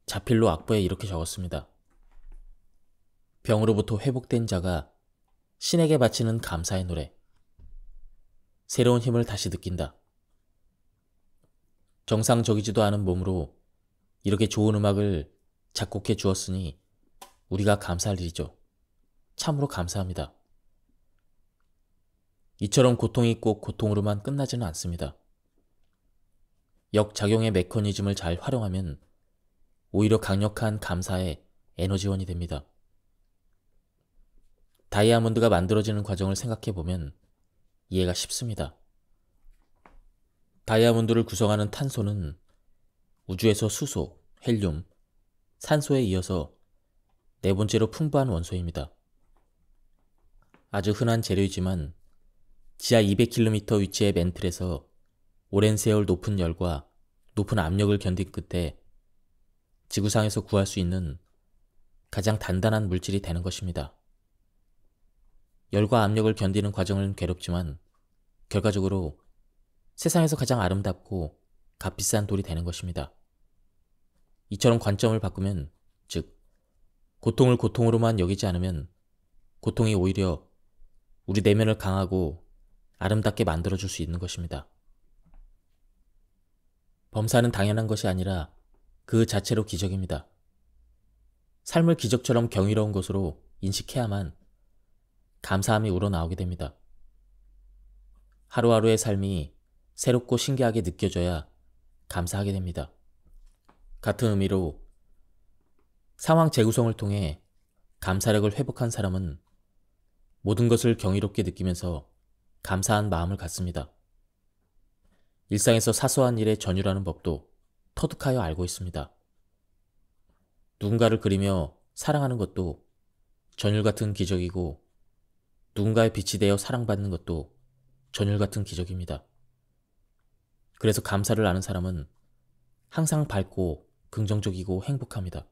[SPEAKER 1] 자필로 악보에 이렇게 적었습니다. 병으로부터 회복된 자가 신에게 바치는 감사의 노래. 새로운 힘을 다시 느낀다. 정상적이지도 않은 몸으로 이렇게 좋은 음악을 작곡해 주었으니 우리가 감사할 일이죠. 참으로 감사합니다. 이처럼 고통이 꼭 고통으로만 끝나지는 않습니다. 역작용의 메커니즘을 잘 활용하면 오히려 강력한 감사의 에너지원이 됩니다. 다이아몬드가 만들어지는 과정을 생각해 보면 이해가 쉽습니다. 다이아몬드를 구성하는 탄소는 우주에서 수소, 헬륨, 산소에 이어서 네 번째로 풍부한 원소입니다. 아주 흔한 재료이지만 지하 200km 위치의 멘틀에서 오랜 세월 높은 열과 높은 압력을 견딘 끝에 지구상에서 구할 수 있는 가장 단단한 물질이 되는 것입니다. 열과 압력을 견디는 과정은 괴롭지만 결과적으로 세상에서 가장 아름답고 값비싼 돌이 되는 것입니다. 이처럼 관점을 바꾸면, 즉, 고통을 고통으로만 여기지 않으면 고통이 오히려 우리 내면을 강하고 아름답게 만들어줄 수 있는 것입니다. 범사는 당연한 것이 아니라 그 자체로 기적입니다. 삶을 기적처럼 경이로운 것으로 인식해야만 감사함이 우러나오게 됩니다. 하루하루의 삶이 새롭고 신기하게 느껴져야 감사하게 됩니다. 같은 의미로 상황 재구성을 통해 감사력을 회복한 사람은 모든 것을 경이롭게 느끼면서 감사한 마음을 갖습니다. 일상에서 사소한 일에 전율하는 법도 터득하여 알고 있습니다. 누군가를 그리며 사랑하는 것도 전율 같은 기적이고 누군가의 빛이 되어 사랑받는 것도 전율 같은 기적입니다. 그래서 감사를 아는 사람은 항상 밝고 긍정적이고 행복합니다.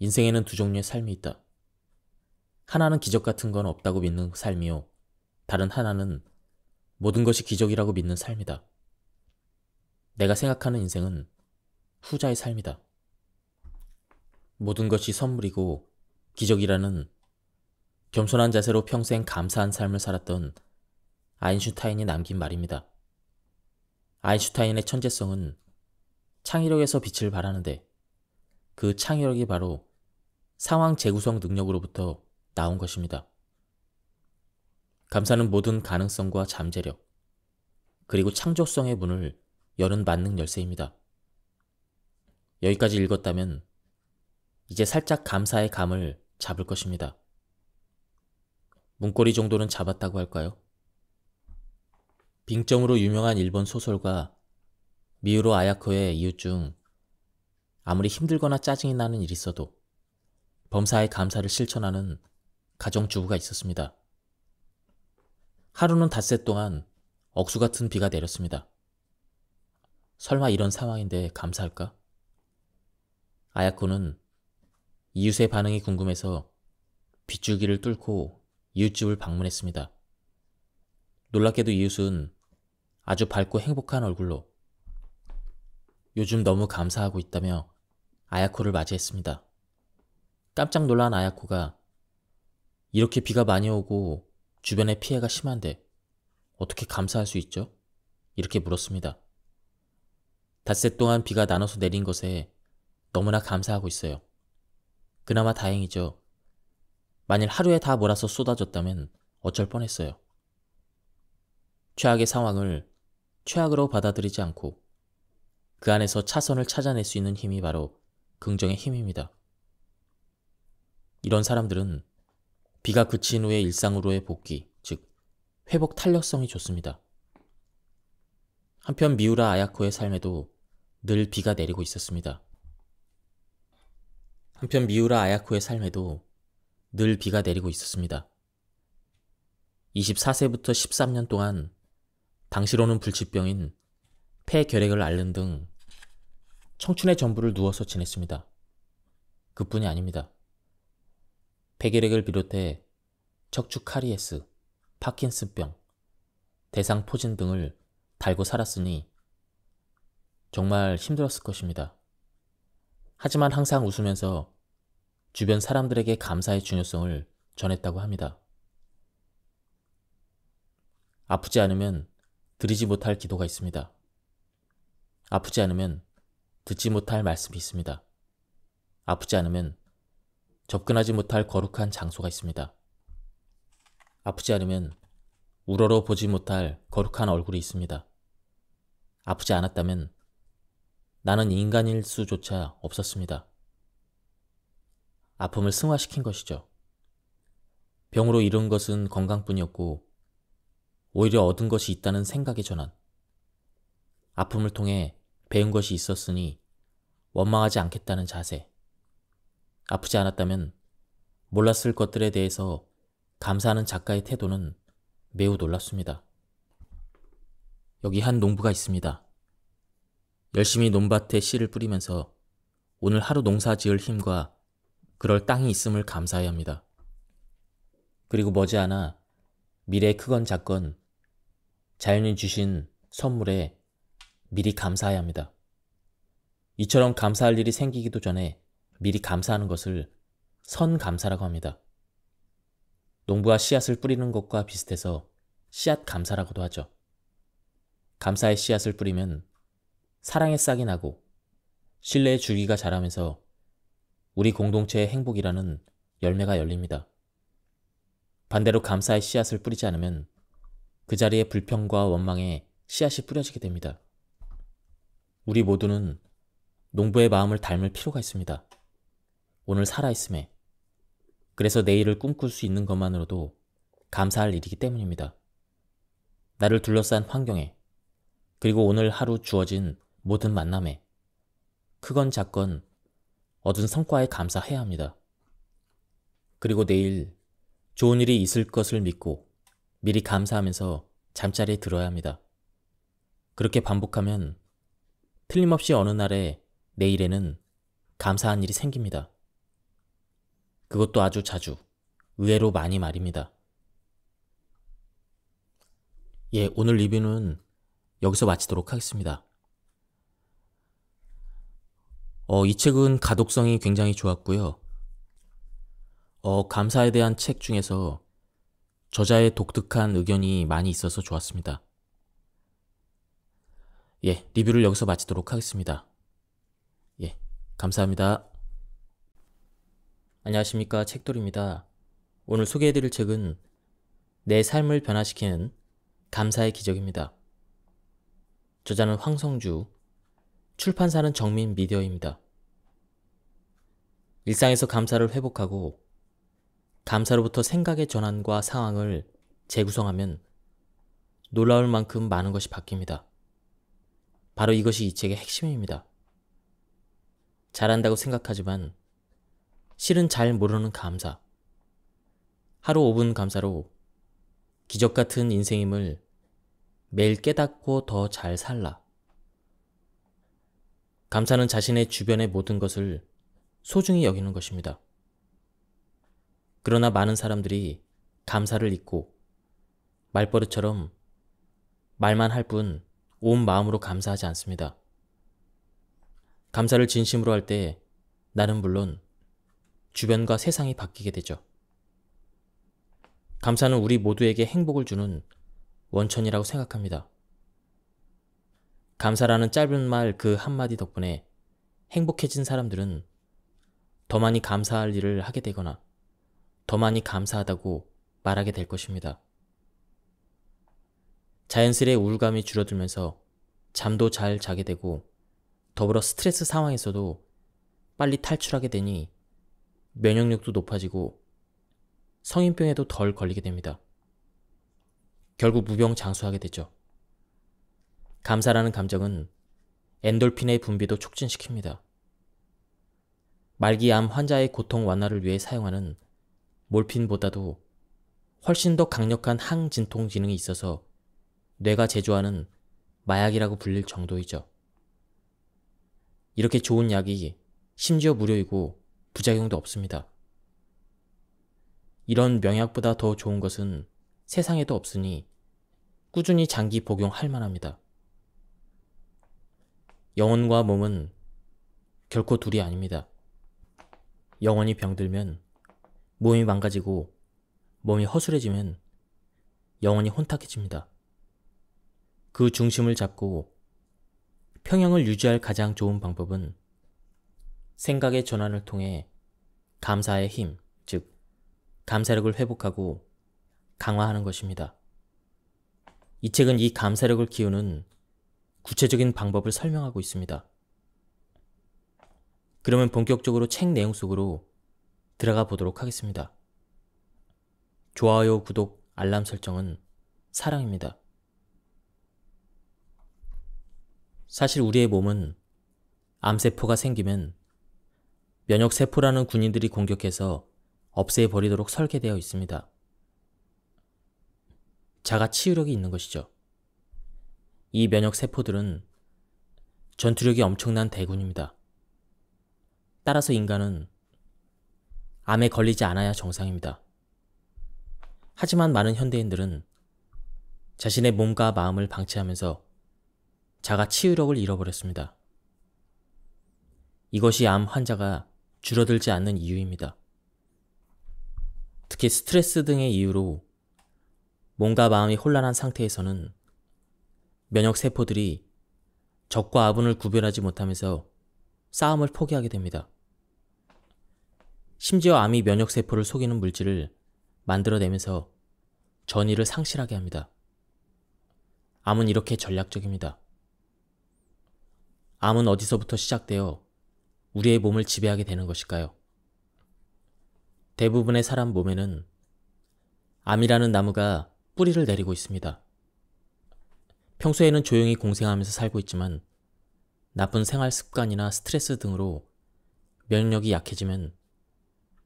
[SPEAKER 1] 인생에는 두 종류의 삶이 있다. 하나는 기적 같은 건 없다고 믿는 삶이요. 다른 하나는 모든 것이 기적이라고 믿는 삶이다. 내가 생각하는 인생은 후자의 삶이다. 모든 것이 선물이고 기적이라는 겸손한 자세로 평생 감사한 삶을 살았던 아인슈타인이 남긴 말입니다. 아인슈타인의 천재성은 창의력에서 빛을 발하는데 그 창의력이 바로 상황 재구성 능력으로부터 나온 것입니다. 감사는 모든 가능성과 잠재력, 그리고 창조성의 문을 여는 만능 열쇠입니다. 여기까지 읽었다면 이제 살짝 감사의 감을 잡을 것입니다. 문고리 정도는 잡았다고 할까요? 빙점으로 유명한 일본 소설가 미우로 아야코의 이웃 중 아무리 힘들거나 짜증이 나는 일이 있어도 범사의 감사를 실천하는 가정주부가 있었습니다. 하루는 닷새 동안 억수 같은 비가 내렸습니다. 설마 이런 상황인데 감사할까? 아야코는 이웃의 반응이 궁금해서 빗줄기를 뚫고 이웃집을 방문했습니다. 놀랍게도 이웃은 아주 밝고 행복한 얼굴로 요즘 너무 감사하고 있다며 아야코를 맞이했습니다. 깜짝 놀란 아야코가 이렇게 비가 많이 오고 주변에 피해가 심한데 어떻게 감사할 수 있죠? 이렇게 물었습니다. 닷새 동안 비가 나눠서 내린 것에 너무나 감사하고 있어요. 그나마 다행이죠. 만일 하루에 다 몰아서 쏟아졌다면 어쩔 뻔했어요. 최악의 상황을 최악으로 받아들이지 않고 그 안에서 차선을 찾아낼 수 있는 힘이 바로 긍정의 힘입니다. 이런 사람들은 비가 그친 후에 일상으로의 복귀, 즉 회복 탄력성이 좋습니다. 한편 미우라 아야코의 삶에도 늘 비가 내리고 있었습니다. 한편 미우라 아야코의 삶에도 늘 비가 내리고 있었습니다. 24세부터 13년 동안 당시로는 불치병인 폐결핵을 앓는 등 청춘의 전부를 누워서 지냈습니다. 그뿐이 아닙니다. 폐결핵을 비롯해 척추 카리에스, 파킨슨병, 대상 포진 등을 달고 살았으니 정말 힘들었을 것입니다. 하지만 항상 웃으면서 주변 사람들에게 감사의 중요성을 전했다고 합니다. 아프지 않으면 드리지 못할 기도가 있습니다. 아프지 않으면 듣지 못할 말씀이 있습니다. 아프지 않으면 접근하지 못할 거룩한 장소가 있습니다. 아프지 않으면 우러러 보지 못할 거룩한 얼굴이 있습니다. 아프지 않았다면 나는 인간일 수조차 없었습니다. 아픔을 승화시킨 것이죠. 병으로 잃은 것은 건강뿐이었고 오히려 얻은 것이 있다는 생각의 전환. 아픔을 통해 배운 것이 있었으니 원망하지 않겠다는 자세. 아프지 않았다면 몰랐을 것들에 대해서 감사하는 작가의 태도는 매우 놀랍습니다. 여기 한 농부가 있습니다. 열심히 논밭에 씨를 뿌리면서 오늘 하루 농사 지을 힘과 그럴 땅이 있음을 감사해야 합니다. 그리고 머지않아 미래 크건 작건 자연이 주신 선물에 미리 감사해야 합니다. 이처럼 감사할 일이 생기기도 전에 미리 감사하는 것을 선감사라고 합니다. 농부가 씨앗을 뿌리는 것과 비슷해서 씨앗 감사라고도 하죠. 감사의 씨앗을 뿌리면 사랑의 싹이 나고 신뢰의 줄기가 자라면서 우리 공동체의 행복이라는 열매가 열립니다. 반대로 감사의 씨앗을 뿌리지 않으면 그 자리에 불평과 원망의 씨앗이 뿌려지게 됩니다. 우리 모두는 농부의 마음을 닮을 필요가 있습니다. 오늘 살아있음에 그래서 내일을 꿈꿀 수 있는 것만으로도 감사할 일이기 때문입니다. 나를 둘러싼 환경에 그리고 오늘 하루 주어진 모든 만남에 크건 작건 얻은 성과에 감사해야 합니다. 그리고 내일 좋은 일이 있을 것을 믿고 미리 감사하면서 잠자리에 들어야 합니다. 그렇게 반복하면 틀림없이 어느 날에 내일에는 감사한 일이 생깁니다. 그것도 아주 자주, 의외로 많이 말입니다. 예, 오늘 리뷰는 여기서 마치도록 하겠습니다. 어, 이 책은 가독성이 굉장히 좋았고요. 어, 감사에 대한 책 중에서 저자의 독특한 의견이 많이 있어서 좋았습니다. 예, 리뷰를 여기서 마치도록 하겠습니다. 예, 감사합니다. 안녕하십니까. 책돌입니다. 오늘 소개해드릴 책은 내 삶을 변화시키는 감사의 기적입니다. 저자는 황성주, 출판사는 정민 미디어입니다. 일상에서 감사를 회복하고 감사로부터 생각의 전환과 상황을 재구성하면 놀라울 만큼 많은 것이 바뀝니다. 바로 이것이 이 책의 핵심입니다. 잘한다고 생각하지만 실은 잘 모르는 감사. 하루 5분 감사로 기적 같은 인생임을 매일 깨닫고 더 잘 살라. 감사는 자신의 주변의 모든 것을 소중히 여기는 것입니다. 그러나 많은 사람들이 감사를 잊고 말버릇처럼 말만 할 뿐 온 마음으로 감사하지 않습니다. 감사를 진심으로 할 때 나는 물론 주변과 세상이 바뀌게 되죠. 감사는 우리 모두에게 행복을 주는 원천이라고 생각합니다. 감사라는 짧은 말 그 한마디 덕분에 행복해진 사람들은 더 많이 감사할 일을 하게 되거나 더 많이 감사하다고 말하게 될 것입니다. 자연스레 우울감이 줄어들면서 잠도 잘 자게 되고 더불어 스트레스 상황에서도 빨리 탈출하게 되니 면역력도 높아지고 성인병에도 덜 걸리게 됩니다. 결국 무병장수하게 되죠. 감사라는 감정은 엔돌핀의 분비도 촉진시킵니다. 말기암 환자의 고통 완화를 위해 사용하는 몰핀보다도 훨씬 더 강력한 항진통 기능이 있어서 뇌가 제조하는 마약이라고 불릴 정도이죠. 이렇게 좋은 약이 심지어 무료이고 부작용도 없습니다. 이런 명약보다 더 좋은 것은 세상에도 없으니 꾸준히 장기 복용할 만합니다. 영혼과 몸은 결코 둘이 아닙니다. 영혼이 병들면 몸이 망가지고 몸이 허술해지면 영혼이 혼탁해집니다. 그 중심을 잡고 평형을 유지할 가장 좋은 방법은 생각의 전환을 통해 감사의 힘, 즉, 감사력을 회복하고 강화하는 것입니다. 이 책은 이 감사력을 키우는 구체적인 방법을 설명하고 있습니다. 그러면 본격적으로 책 내용 속으로 들어가 보도록 하겠습니다. 좋아요, 구독, 알람 설정은 사랑입니다. 사실 우리의 몸은 암세포가 생기면 면역세포라는 군인들이 공격해서 없애버리도록 설계되어 있습니다. 자가 치유력이 있는 것이죠. 이 면역 세포들은 전투력이 엄청난 대군입니다. 따라서 인간은 암에 걸리지 않아야 정상입니다. 하지만 많은 현대인들은 자신의 몸과 마음을 방치하면서 자가 치유력을 잃어버렸습니다. 이것이 암 환자가 줄어들지 않는 이유입니다. 특히 스트레스 등의 이유로 몸과 마음이 혼란한 상태에서는 면역 세포들이 적과 아분을 구별하지 못하면서 싸움을 포기하게 됩니다. 심지어 암이 면역 세포를 속이는 물질을 만들어내면서 전이를 상실하게 합니다. 암은 이렇게 전략적입니다. 암은 어디서부터 시작되어 우리의 몸을 지배하게 되는 것일까요? 대부분의 사람 몸에는 암이라는 나무가 뿌리를 내리고 있습니다. 평소에는 조용히 공생하면서 살고 있지만 나쁜 생활 습관이나 스트레스 등으로 면역력이 약해지면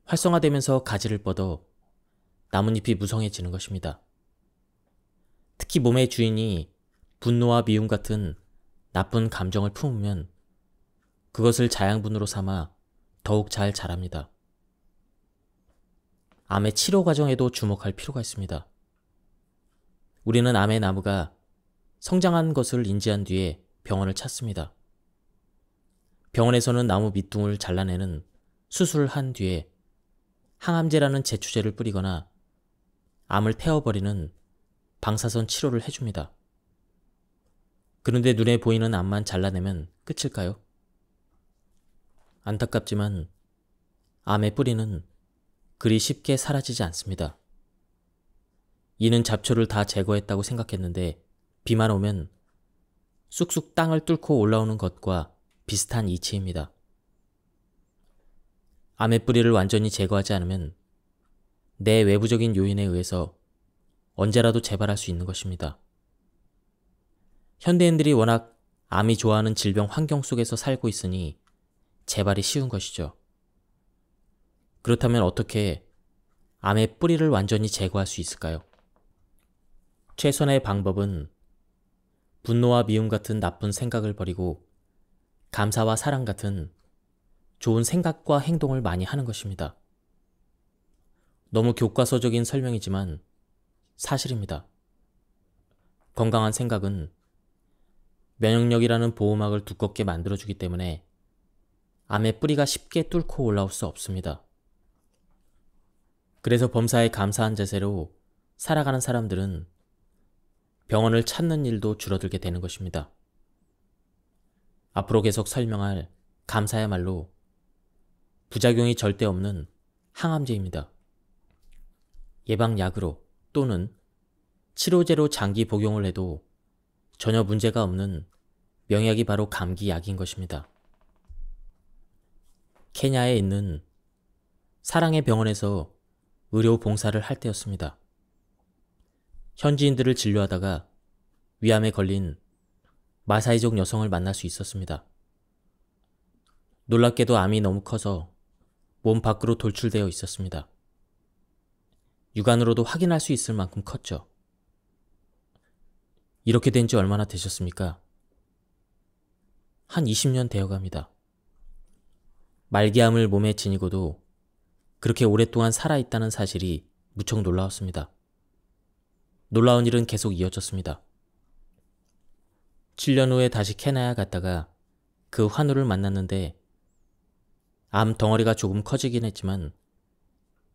[SPEAKER 1] 활성화되면서 가지를 뻗어 나뭇잎이 무성해지는 것입니다. 특히 몸의 주인이 분노와 미움 같은 나쁜 감정을 품으면 그것을 자양분으로 삼아 더욱 잘 자랍니다. 암의 치료 과정에도 주목할 필요가 있습니다. 우리는 암의 나무가 성장한 것을 인지한 뒤에 병원을 찾습니다. 병원에서는 나무 밑둥을 잘라내는 수술한 뒤에 항암제라는 제초제를 뿌리거나 암을 태워버리는 방사선 치료를 해줍니다. 그런데 눈에 보이는 암만 잘라내면 끝일까요? 안타깝지만 암의 뿌리는 그리 쉽게 사라지지 않습니다. 이는 잡초를 다 제거했다고 생각했는데 비만 오면 쑥쑥 땅을 뚫고 올라오는 것과 비슷한 이치입니다. 암의 뿌리를 완전히 제거하지 않으면 내 외부적인 요인에 의해서 언제라도 재발할 수 있는 것입니다. 현대인들이 워낙 암이 좋아하는 질병 환경 속에서 살고 있으니 재발이 쉬운 것이죠. 그렇다면 어떻게 암의 뿌리를 완전히 제거할 수 있을까요? 최선의 방법은 분노와 미움 같은 나쁜 생각을 버리고 감사와 사랑 같은 좋은 생각과 행동을 많이 하는 것입니다. 너무 교과서적인 설명이지만 사실입니다. 건강한 생각은 면역력이라는 보호막을 두껍게 만들어주기 때문에 암의 뿌리가 쉽게 뚫고 올라올 수 없습니다. 그래서 범사에 감사한 자세로 살아가는 사람들은 병원을 찾는 일도 줄어들게 되는 것입니다. 앞으로 계속 설명할 감사야말로 부작용이 절대 없는 항암제입니다. 예방약으로 또는 치료제로 장기 복용을 해도 전혀 문제가 없는 명약이 바로 감기약인 것입니다. 케냐에 있는 사랑의 병원에서 의료 봉사를 할 때였습니다. 현지인들을 진료하다가 위암에 걸린 마사이족 여성을 만날 수 있었습니다. 놀랍게도 암이 너무 커서 몸 밖으로 돌출되어 있었습니다. 육안으로도 확인할 수 있을 만큼 컸죠. 이렇게 된 지 얼마나 되셨습니까? 한 20년 되어갑니다. 말기암을 몸에 지니고도 그렇게 오랫동안 살아있다는 사실이 무척 놀라웠습니다. 놀라운 일은 계속 이어졌습니다. 7년 후에 다시 캐나야 갔다가 그 환우를 만났는데 암 덩어리가 조금 커지긴 했지만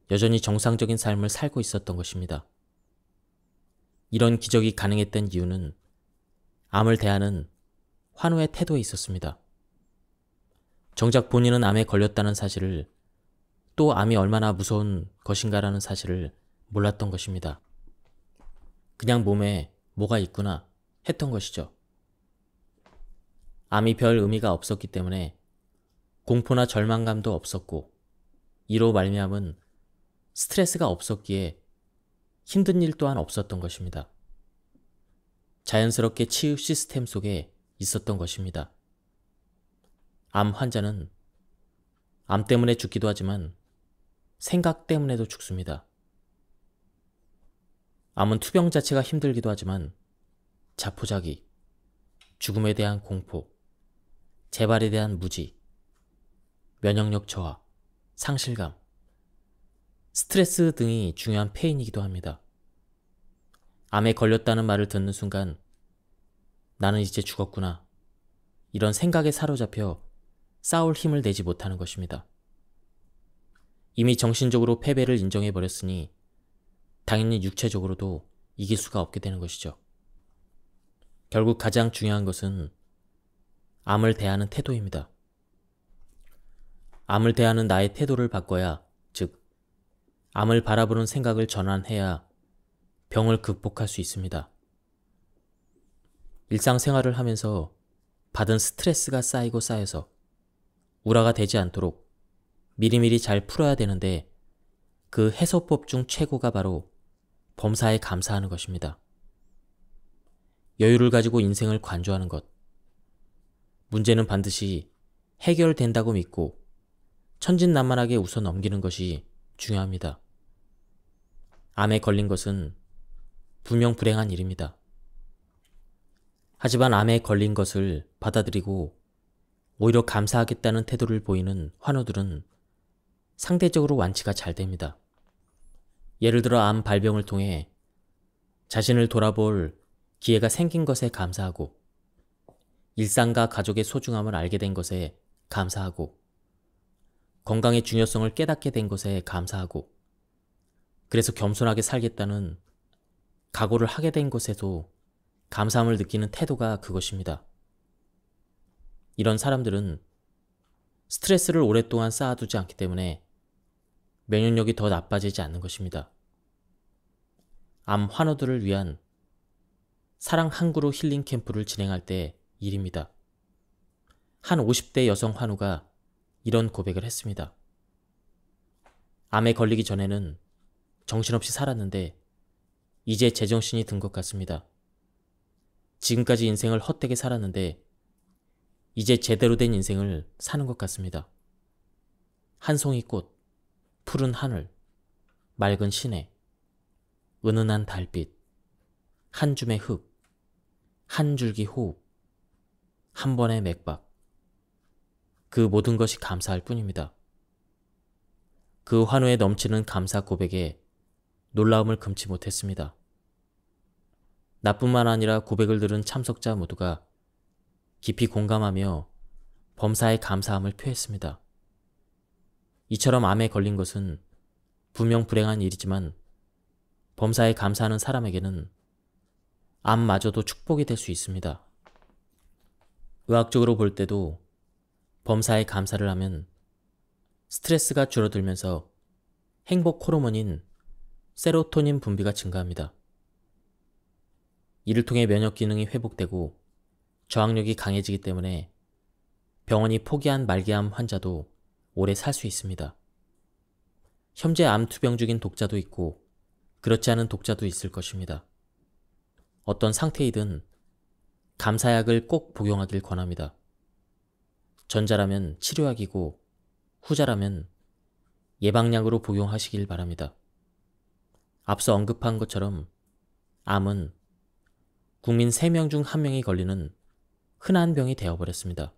[SPEAKER 1] 여전히 정상적인 삶을 살고 있었던 것입니다. 이런 기적이 가능했던 이유는 암을 대하는 환우의 태도에 있었습니다. 정작 본인은 암에 걸렸다는 사실을 또 암이 얼마나 무서운 것인가라는 사실을 몰랐던 것입니다. 그냥 몸에 뭐가 있구나 했던 것이죠. 암이 별 의미가 없었기 때문에 공포나 절망감도 없었고 이로 말미암은 스트레스가 없었기에 힘든 일 또한 없었던 것입니다. 자연스럽게 치유 시스템 속에 있었던 것입니다. 암 환자는 암 때문에 죽기도 하지만 생각 때문에도 죽습니다. 암은 투병 자체가 힘들기도 하지만 자포자기, 죽음에 대한 공포, 재발에 대한 무지, 면역력 저하, 상실감, 스트레스 등이 중요한 패인이기도 합니다. 암에 걸렸다는 말을 듣는 순간 나는 이제 죽었구나. 이런 생각에 사로잡혀 싸울 힘을 내지 못하는 것입니다. 이미 정신적으로 패배를 인정해버렸으니 당연히 육체적으로도 이길 수가 없게 되는 것이죠. 결국 가장 중요한 것은 암을 대하는 태도입니다. 암을 대하는 나의 태도를 바꿔야, 즉, 암을 바라보는 생각을 전환해야 병을 극복할 수 있습니다. 일상생활을 하면서 받은 스트레스가 쌓이고 쌓여서 우라가 되지 않도록 미리미리 잘 풀어야 되는데 그 해소법 중 최고가 바로 범사에 감사하는 것입니다. 여유를 가지고 인생을 관조하는 것. 문제는 반드시 해결된다고 믿고 천진난만하게 웃어 넘기는 것이 중요합니다. 암에 걸린 것은 분명 불행한 일입니다. 하지만 암에 걸린 것을 받아들이고 오히려 감사하겠다는 태도를 보이는 환우들은 상대적으로 완치가 잘 됩니다. 예를 들어 암 발병을 통해 자신을 돌아볼 기회가 생긴 것에 감사하고 일상과 가족의 소중함을 알게 된 것에 감사하고 건강의 중요성을 깨닫게 된 것에 감사하고 그래서 겸손하게 살겠다는 각오를 하게 된 것에도 감사함을 느끼는 태도가 그것입니다. 이런 사람들은 스트레스를 오랫동안 쌓아두지 않기 때문에 면역력이 더 나빠지지 않는 것입니다. 암 환우들을 위한 사랑 항구로 힐링 캠프를 진행할 때 일입니다. 한 50대 여성 환우가 이런 고백을 했습니다. 암에 걸리기 전에는 정신없이 살았는데 이제 제정신이 든 것 같습니다. 지금까지 인생을 헛되게 살았는데 이제 제대로 된 인생을 사는 것 같습니다. 한송이 꽃 푸른 하늘, 맑은 시내, 은은한 달빛, 한 줌의 흙, 한 줄기 호흡, 한 번의 맥박. 그 모든 것이 감사할 뿐입니다. 그 환호에 넘치는 감사 고백에 놀라움을 금치 못했습니다. 나뿐만 아니라 고백을 들은 참석자 모두가 깊이 공감하며 범사에 감사함을 표했습니다. 이처럼 암에 걸린 것은 분명 불행한 일이지만 범사에 감사하는 사람에게는 암마저도 축복이 될 수 있습니다. 의학적으로 볼 때도 범사에 감사를 하면 스트레스가 줄어들면서 행복 호르몬인 세로토닌 분비가 증가합니다. 이를 통해 면역 기능이 회복되고 저항력이 강해지기 때문에 병원이 포기한 말기암 환자도 오래 살 수 있습니다. 현재 암투병 중인 독자도 있고 그렇지 않은 독자도 있을 것입니다. 어떤 상태이든 감사약을 꼭 복용하길 권합니다. 전자라면 치료약이고 후자라면 예방약으로 복용하시길 바랍니다. 앞서 언급한 것처럼 암은 국민 3명 중 1명이 걸리는 흔한 병이 되어버렸습니다.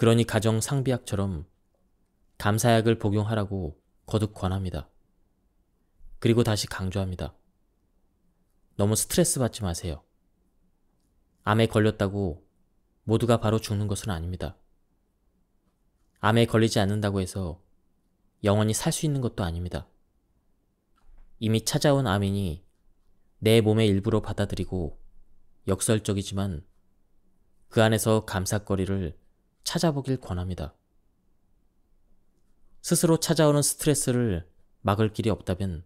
[SPEAKER 1] 그러니 가정 상비약처럼 감사약을 복용하라고 거듭 권합니다. 그리고 다시 강조합니다. 너무 스트레스 받지 마세요. 암에 걸렸다고 모두가 바로 죽는 것은 아닙니다. 암에 걸리지 않는다고 해서 영원히 살 수 있는 것도 아닙니다. 이미 찾아온 암이니 내 몸의 일부로 받아들이고 역설적이지만 그 안에서 감사거리를 찾아보길 권합니다. 스스로 찾아오는 스트레스를 막을 길이 없다면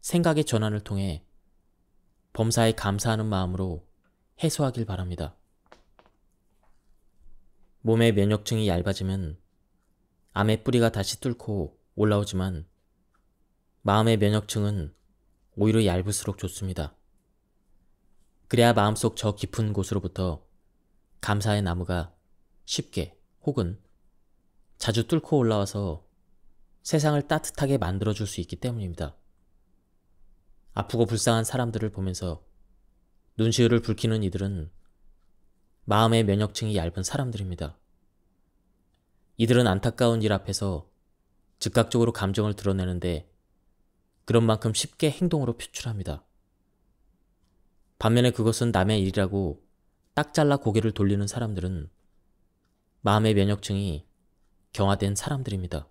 [SPEAKER 1] 생각의 전환을 통해 범사에 감사하는 마음으로 해소하길 바랍니다. 몸의 면역층이 얇아지면 암의 뿌리가 다시 뚫고 올라오지만 마음의 면역층은 오히려 얇을수록 좋습니다. 그래야 마음속 저 깊은 곳으로부터 감사의 나무가 쉽게 혹은 자주 뚫고 올라와서 세상을 따뜻하게 만들어줄 수 있기 때문입니다. 아프고 불쌍한 사람들을 보면서 눈시울을 붉히는 이들은 마음의 면역층이 얇은 사람들입니다. 이들은 안타까운 일 앞에서 즉각적으로 감정을 드러내는데 그런 만큼 쉽게 행동으로 표출합니다. 반면에 그것은 남의 일이라고 딱 잘라 고개를 돌리는 사람들은 마음의 면역층이 경화된 사람들입니다.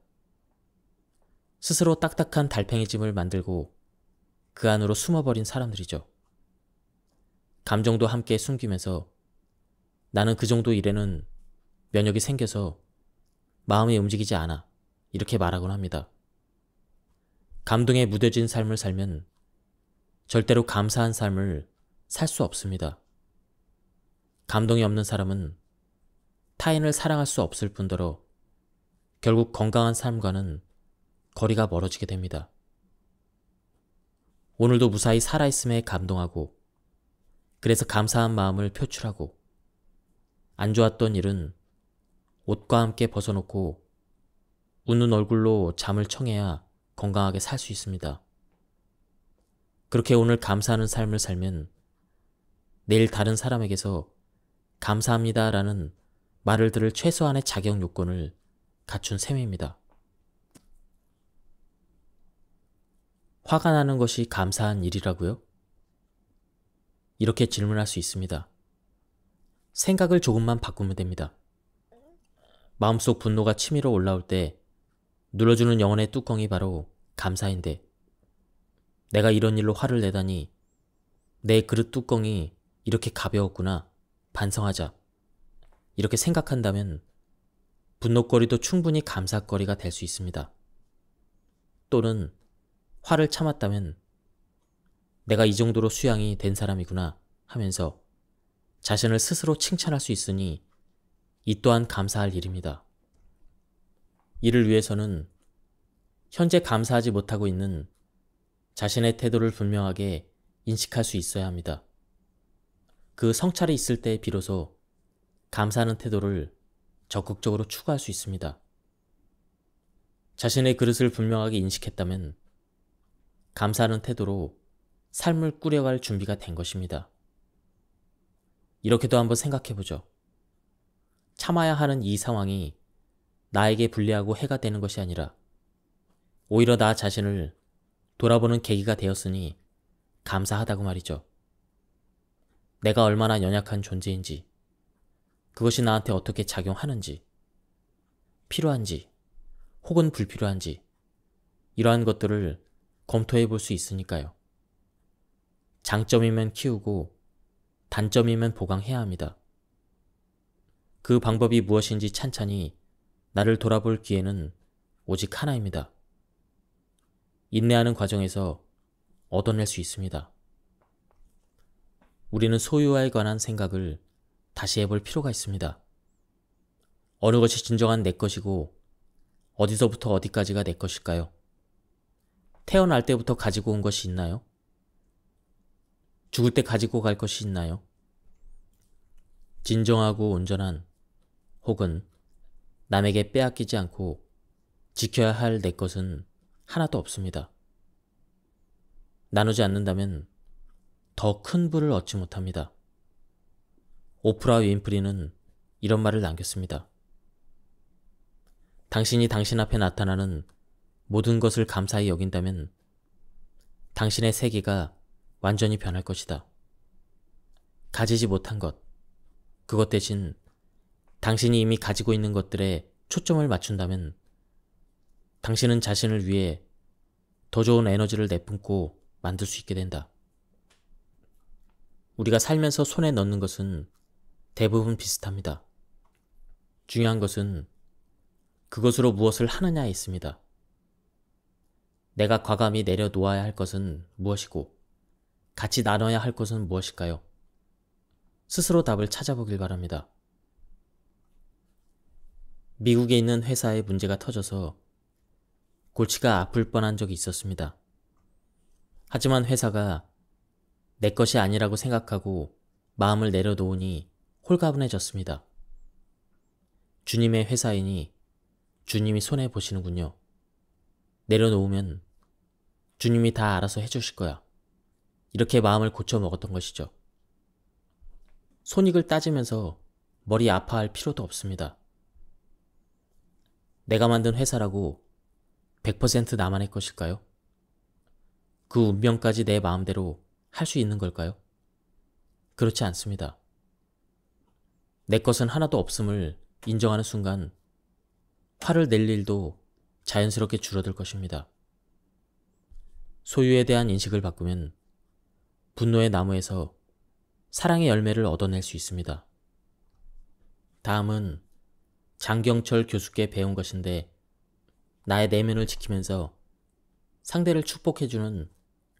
[SPEAKER 1] 스스로 딱딱한 달팽이 짐을 만들고 그 안으로 숨어버린 사람들이죠. 감정도 함께 숨기면서 나는 그 정도 일에는 면역이 생겨서 마음이 움직이지 않아 이렇게 말하곤 합니다. 감동에 무뎌진 삶을 살면 절대로 감사한 삶을 살 수 없습니다. 감동이 없는 사람은 타인을 사랑할 수 없을 뿐더러 결국 건강한 삶과는 거리가 멀어지게 됩니다. 오늘도 무사히 살아있음에 감동하고 그래서 감사한 마음을 표출하고 안 좋았던 일은 옷과 함께 벗어놓고 웃는 얼굴로 잠을 청해야 건강하게 살 수 있습니다. 그렇게 오늘 감사하는 삶을 살면 내일 다른 사람에게서 감사합니다라는 말을 들을 최소한의 자격 요건을 갖춘 셈입니다. 화가 나는 것이 감사한 일이라고요? 이렇게 질문할 수 있습니다. 생각을 조금만 바꾸면 됩니다. 마음속 분노가 치밀어 올라올 때 눌러주는 영혼의 뚜껑이 바로 감사인데 내가 이런 일로 화를 내다니 내 그릇 뚜껑이 이렇게 가벼웠구나 반성하자. 이렇게 생각한다면 분노거리도 충분히 감사거리가 될 수 있습니다. 또는 화를 참았다면 내가 이 정도로 수양이 된 사람이구나 하면서 자신을 스스로 칭찬할 수 있으니 이 또한 감사할 일입니다. 이를 위해서는 현재 감사하지 못하고 있는 자신의 태도를 분명하게 인식할 수 있어야 합니다. 그 성찰이 있을 때 비로소 감사하는 태도를 적극적으로 추구할 수 있습니다. 자신의 그릇을 분명하게 인식했다면 감사하는 태도로 삶을 꾸려갈 준비가 된 것입니다. 이렇게도 한번 생각해보죠. 참아야 하는 이 상황이 나에게 불리하고 해가 되는 것이 아니라 오히려 나 자신을 돌아보는 계기가 되었으니 감사하다고 말이죠. 내가 얼마나 연약한 존재인지, 그것이 나한테 어떻게 작용하는지, 필요한지, 혹은 불필요한지, 이러한 것들을 검토해 볼 수 있으니까요. 장점이면 키우고, 단점이면 보강해야 합니다. 그 방법이 무엇인지 찬찬히 나를 돌아볼 기회는 오직 하나입니다. 인내하는 과정에서 얻어낼 수 있습니다. 우리는 소유와에 관한 생각을 다시 해볼 필요가 있습니다. 어느 것이 진정한 내 것이고 어디서부터 어디까지가 내 것일까요? 태어날 때부터 가지고 온 것이 있나요? 죽을 때 가지고 갈 것이 있나요? 진정하고 온전한 혹은 남에게 빼앗기지 않고 지켜야 할 내 것은 하나도 없습니다. 나누지 않는다면 더 큰 부를 얻지 못합니다. 오프라 윈프리는 이런 말을 남겼습니다. 당신이 당신 앞에 나타나는 모든 것을 감사히 여긴다면 당신의 세계가 완전히 변할 것이다. 가지지 못한 것, 그것 대신 당신이 이미 가지고 있는 것들에 초점을 맞춘다면 당신은 자신을 위해 더 좋은 에너지를 내뿜고 만들 수 있게 된다. 우리가 살면서 손에 넣는 것은 대부분 비슷합니다. 중요한 것은 그것으로 무엇을 하느냐에 있습니다. 내가 과감히 내려놓아야 할 것은 무엇이고 같이 나눠야 할 것은 무엇일까요? 스스로 답을 찾아보길 바랍니다. 미국에 있는 회사에 문제가 터져서 골치가 아플 뻔한 적이 있었습니다. 하지만 회사가 내 것이 아니라고 생각하고 마음을 내려놓으니 홀가분해졌습니다. 주님의 회사이니 주님이 손해 보시는군요. 내려놓으면 주님이 다 알아서 해주실 거야. 이렇게 마음을 고쳐 먹었던 것이죠. 손익을 따지면서 머리 아파할 필요도 없습니다. 내가 만든 회사라고 100% 나만의 것일까요? 그 운명까지 내 마음대로 할 수 있는 걸까요? 그렇지 않습니다. 내 것은 하나도 없음을 인정하는 순간 화를 낼 일도 자연스럽게 줄어들 것입니다. 소유에 대한 인식을 바꾸면 분노의 나무에서 사랑의 열매를 얻어낼 수 있습니다. 다음은 장경철 교수께 배운 것인데 나의 내면을 지키면서 상대를 축복해주는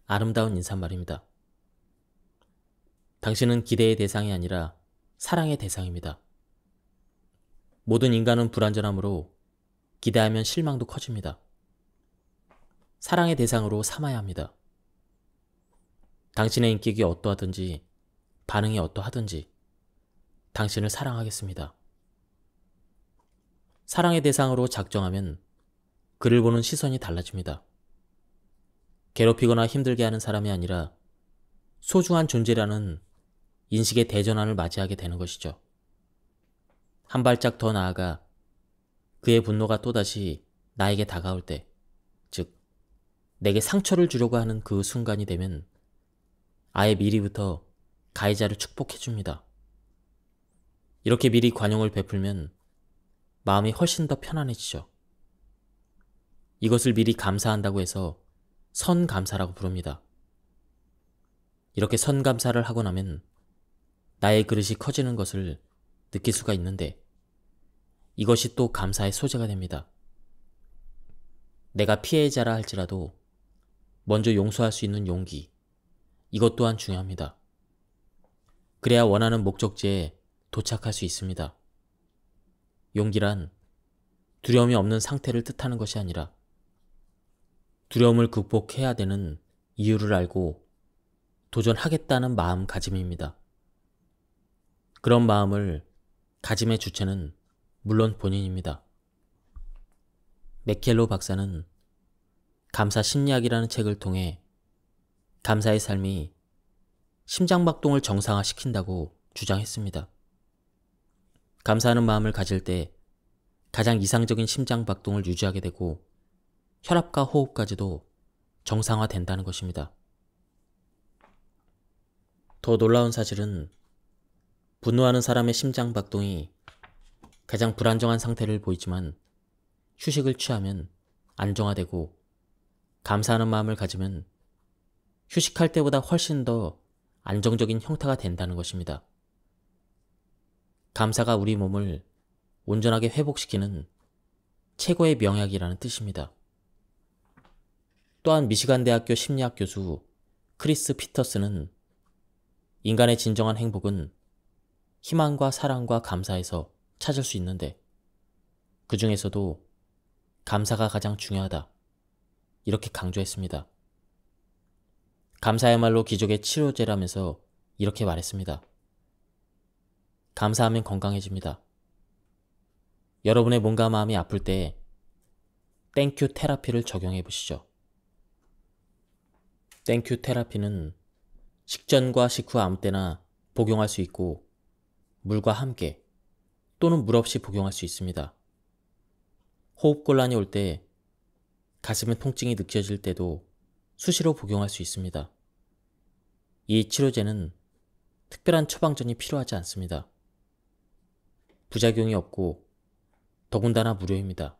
[SPEAKER 1] 아름다운 인사말입니다. 당신은 기대의 대상이 아니라 사랑의 대상입니다. 모든 인간은 불완전함으로 기대하면 실망도 커집니다. 사랑의 대상으로 삼아야 합니다. 당신의 인격이 어떠하든지 반응이 어떠하든지 당신을 사랑하겠습니다. 사랑의 대상으로 작정하면 그를 보는 시선이 달라집니다. 괴롭히거나 힘들게 하는 사람이 아니라 소중한 존재라는 인식의 대전환을 맞이하게 되는 것이죠. 한 발짝 더 나아가 그의 분노가 또다시 나에게 다가올 때, 즉, 내게 상처를 주려고 하는 그 순간이 되면 아예 미리부터 가해자를 축복해줍니다. 이렇게 미리 관용을 베풀면 마음이 훨씬 더 편안해지죠. 이것을 미리 감사한다고 해서 선감사라고 부릅니다. 이렇게 선감사를 하고 나면 나의 그릇이 커지는 것을 느낄 수가 있는데 이것이 또 감사의 소재가 됩니다. 내가 피해자라 할지라도 먼저 용서할 수 있는 용기, 이것 또한 중요합니다. 그래야 원하는 목적지에 도착할 수 있습니다. 용기란 두려움이 없는 상태를 뜻하는 것이 아니라 두려움을 극복해야 되는 이유를 알고 도전하겠다는 마음가짐입니다. 그런 마음을 가짐의 주체는 물론 본인입니다. 맥켈로 박사는 감사 심리학이라는 책을 통해 감사의 삶이 심장박동을 정상화시킨다고 주장했습니다. 감사하는 마음을 가질 때 가장 이상적인 심장박동을 유지하게 되고 혈압과 호흡까지도 정상화된다는 것입니다. 더 놀라운 사실은 분노하는 사람의 심장 박동이 가장 불안정한 상태를 보이지만 휴식을 취하면 안정화되고 감사하는 마음을 가지면 휴식할 때보다 훨씬 더 안정적인 형태가 된다는 것입니다. 감사가 우리 몸을 온전하게 회복시키는 최고의 명약이라는 뜻입니다. 또한 미시간 대학교 심리학 교수 크리스 피터스는 인간의 진정한 행복은 희망과 사랑과 감사에서 찾을 수 있는데 그 중에서도 감사가 가장 중요하다. 이렇게 강조했습니다. 감사야말로 기적의 치료제라면서 이렇게 말했습니다. 감사하면 건강해집니다. 여러분의 몸과 마음이 아플 때 땡큐 테라피를 적용해 보시죠. 땡큐 테라피는 식전과 식후 아무 때나 복용할 수 있고 물과 함께 또는 물 없이 복용할 수 있습니다. 호흡곤란이 올 때 가슴의 통증이 느껴질 때도 수시로 복용할 수 있습니다. 이 치료제는 특별한 처방전이 필요하지 않습니다. 부작용이 없고 더군다나 무료입니다.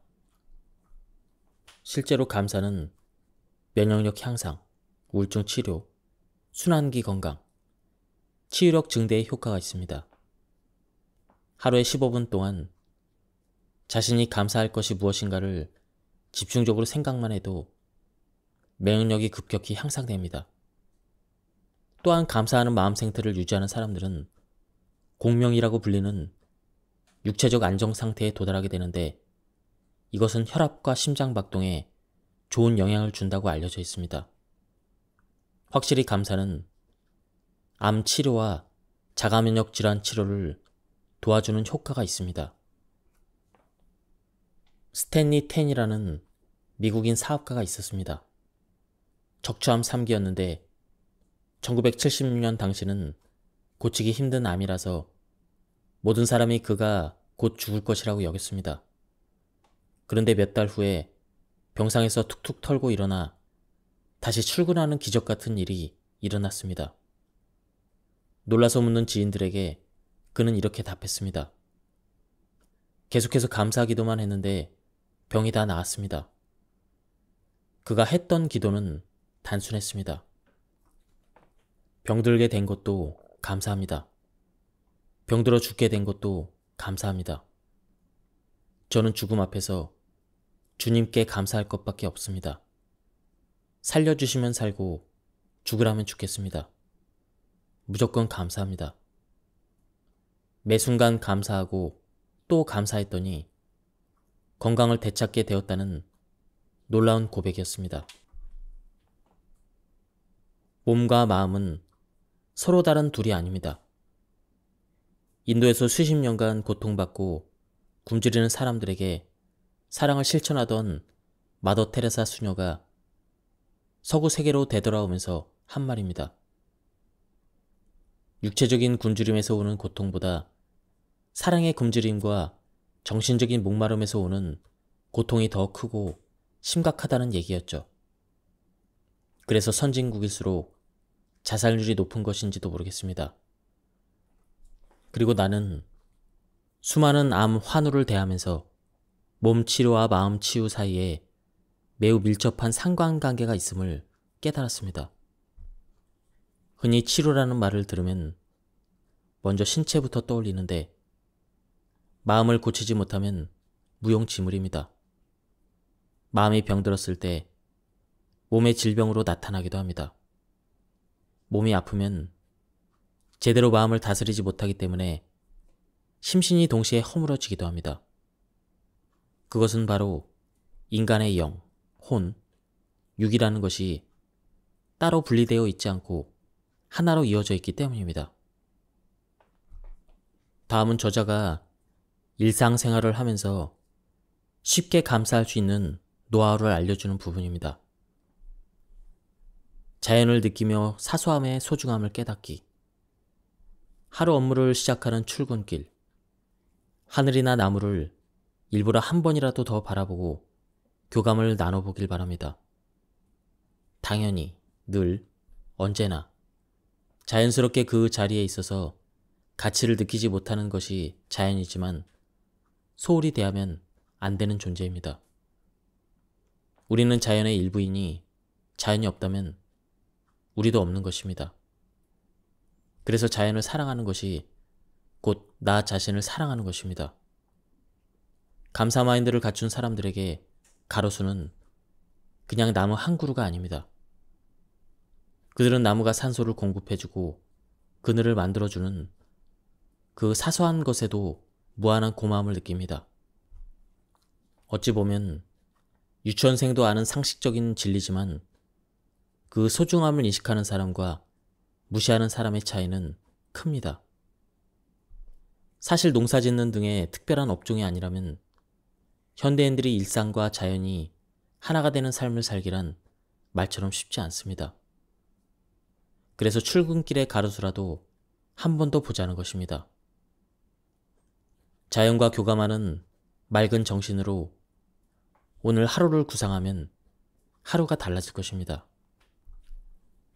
[SPEAKER 1] 실제로 감사는 면역력 향상, 우울증 치료, 순환기 건강, 치유력 증대에 효과가 있습니다. 하루에 15분 동안 자신이 감사할 것이 무엇인가를 집중적으로 생각만 해도 면역력이 급격히 향상됩니다. 또한 감사하는 마음 생태를 유지하는 사람들은 공명이라고 불리는 육체적 안정 상태에 도달하게 되는데 이것은 혈압과 심장 박동에 좋은 영향을 준다고 알려져 있습니다. 확실히 감사는 암 치료와 자가면역 질환 치료를 도와주는 효과가 있습니다. 스탠리 텐이라는 미국인 사업가가 있었습니다. 적초암 3기였는데 1976년 당시는 고치기 힘든 암이라서 모든 사람이 그가 곧 죽을 것이라고 여겼습니다. 그런데 몇 달 후에 병상에서 툭툭 털고 일어나 다시 출근하는 기적 같은 일이 일어났습니다. 놀라서 묻는 지인들에게 그는 이렇게 답했습니다. 계속해서 감사 기도만 했는데 병이 다 나았습니다. 그가 했던 기도는 단순했습니다. 병들게 된 것도 감사합니다. 병들어 죽게 된 것도 감사합니다. 저는 죽음 앞에서 주님께 감사할 것밖에 없습니다. 살려주시면 살고 죽으라면 죽겠습니다. 무조건 감사합니다. 매 순간 감사하고 또 감사했더니 건강을 되찾게 되었다는 놀라운 고백이었습니다. 몸과 마음은 서로 다른 둘이 아닙니다. 인도에서 수십 년간 고통받고 굶주리는 사람들에게 사랑을 실천하던 마더 테레사 수녀가 서구 세계로 되돌아오면서 한 말입니다. 육체적인 굶주림에서 오는 고통보다 사랑의 굶주림과 정신적인 목마름에서 오는 고통이 더 크고 심각하다는 얘기였죠. 그래서 선진국일수록 자살률이 높은 것인지도 모르겠습니다. 그리고 나는 수많은 암 환우를 대하면서 몸 치료와 마음 치유 사이에 매우 밀접한 상관관계가 있음을 깨달았습니다. 흔히 치료라는 말을 들으면 먼저 신체부터 떠올리는데 마음을 고치지 못하면 무용지물입니다. 마음이 병들었을 때 몸의 질병으로 나타나기도 합니다. 몸이 아프면 제대로 마음을 다스리지 못하기 때문에 심신이 동시에 허물어지기도 합니다. 그것은 바로 인간의 영, 혼, 육이라는 것이 따로 분리되어 있지 않고 하나로 이어져 있기 때문입니다. 다음은 저자가 일상생활을 하면서 쉽게 감사할 수 있는 노하우를 알려주는 부분입니다. 자연을 느끼며 사소함의 소중함을 깨닫기. 하루 업무를 시작하는 출근길. 하늘이나 나무를 일부러 한 번이라도 더 바라보고 교감을 나눠보길 바랍니다. 당연히, 늘, 언제나 자연스럽게 그 자리에 있어서 가치를 느끼지 못하는 것이 자연이지만 소홀히 대하면 안 되는 존재입니다. 우리는 자연의 일부이니 자연이 없다면 우리도 없는 것입니다. 그래서 자연을 사랑하는 것이 곧 나 자신을 사랑하는 것입니다. 감사 마인드를 갖춘 사람들에게 가로수는 그냥 나무 한 그루가 아닙니다. 그들은 나무가 산소를 공급해주고 그늘을 만들어주는 그 사소한 것에도 무한한 고마움을 느낍니다. 어찌 보면 유치원생도 아는 상식적인 진리지만 그 소중함을 인식하는 사람과 무시하는 사람의 차이는 큽니다. 사실 농사 짓는 등의 특별한 업종이 아니라면 현대인들이 일상과 자연이 하나가 되는 삶을 살기란 말처럼 쉽지 않습니다. 그래서 출근길의 가로수라도 한 번 더 보자는 것입니다. 자연과 교감하는 맑은 정신으로 오늘 하루를 구상하면 하루가 달라질 것입니다.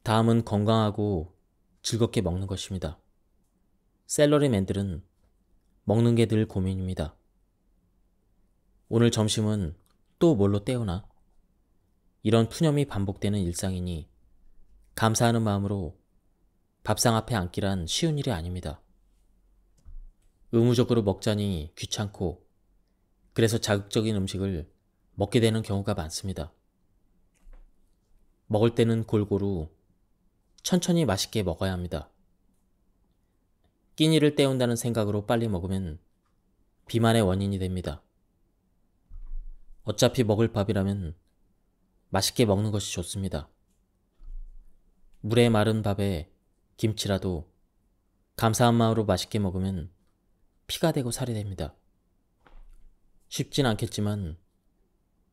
[SPEAKER 1] 다음은 건강하고 즐겁게 먹는 것입니다. 셀러리맨들은 먹는 게 늘 고민입니다. 오늘 점심은 또 뭘로 때우나? 이런 푸념이 반복되는 일상이니 감사하는 마음으로 밥상 앞에 앉기란 쉬운 일이 아닙니다. 의무적으로 먹자니 귀찮고 그래서 자극적인 음식을 먹게 되는 경우가 많습니다. 먹을 때는 골고루 천천히 맛있게 먹어야 합니다. 끼니를 때운다는 생각으로 빨리 먹으면 비만의 원인이 됩니다. 어차피 먹을 밥이라면 맛있게 먹는 것이 좋습니다. 물에 마른 밥에 김치라도 감사한 마음으로 맛있게 먹으면 피가 되고 살이 됩니다. 쉽진 않겠지만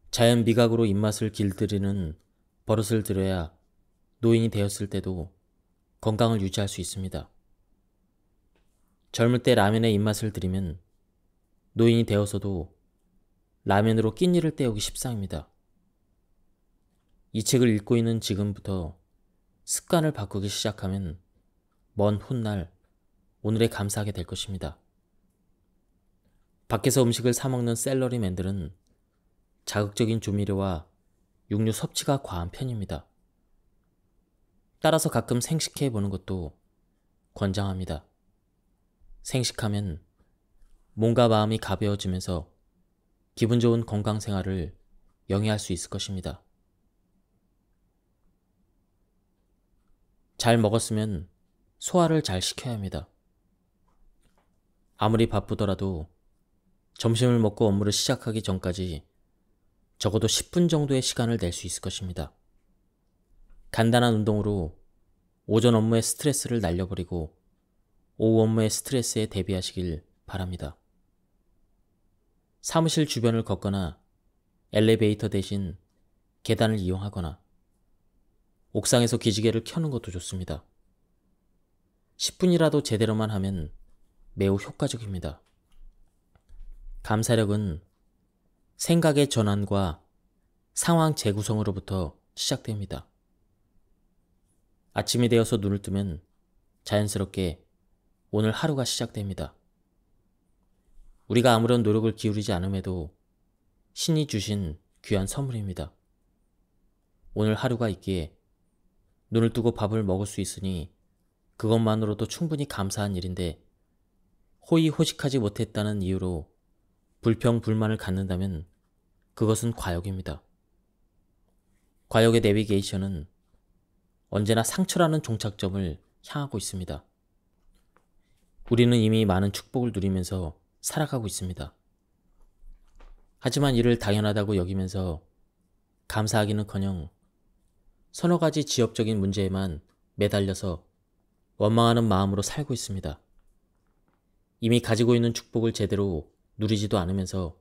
[SPEAKER 1] 자연 미각으로 입맛을 길들이는 버릇을 들여야 노인이 되었을 때도 건강을 유지할 수 있습니다. 젊을 때 라면에 입맛을 들이면 노인이 되어서도 라면으로 끼니를 때우기 십상입니다. 이 책을 읽고 있는 지금부터 습관을 바꾸기 시작하면 먼 훗날 오늘에 감사하게 될 것입니다. 밖에서 음식을 사먹는 셀러리맨들은 자극적인 조미료와 육류 섭취가 과한 편입니다. 따라서 가끔 생식해 보는 것도 권장합니다. 생식하면 몸과 마음이 가벼워지면서 기분 좋은 건강 생활을 영위할 수 있을 것입니다. 잘 먹었으면 소화를 잘 시켜야 합니다. 아무리 바쁘더라도 점심을 먹고 업무를 시작하기 전까지 적어도 10분 정도의 시간을 낼 수 있을 것입니다. 간단한 운동으로 오전 업무의 스트레스를 날려버리고 오후 업무의 스트레스에 대비하시길 바랍니다. 사무실 주변을 걷거나 엘리베이터 대신 계단을 이용하거나 옥상에서 기지개를 켜는 것도 좋습니다. 10분이라도 제대로만 하면 매우 효과적입니다. 감사력은 생각의 전환과 상황 재구성으로부터 시작됩니다. 아침이 되어서 눈을 뜨면 자연스럽게 오늘 하루가 시작됩니다. 우리가 아무런 노력을 기울이지 않음에도 신이 주신 귀한 선물입니다. 오늘 하루가 있기에 눈을 뜨고 밥을 먹을 수 있으니 그것만으로도 충분히 감사한 일인데 호의호식하지 못했다는 이유로 불평, 불만을 갖는다면 그것은 과욕입니다. 과욕의 내비게이션은 언제나 상처라는 종착점을 향하고 있습니다. 우리는 이미 많은 축복을 누리면서 살아가고 있습니다. 하지만 이를 당연하다고 여기면서 감사하기는커녕 서너 가지 지역적인 문제에만 매달려서 원망하는 마음으로 살고 있습니다. 이미 가지고 있는 축복을 제대로 누리지도 않으면서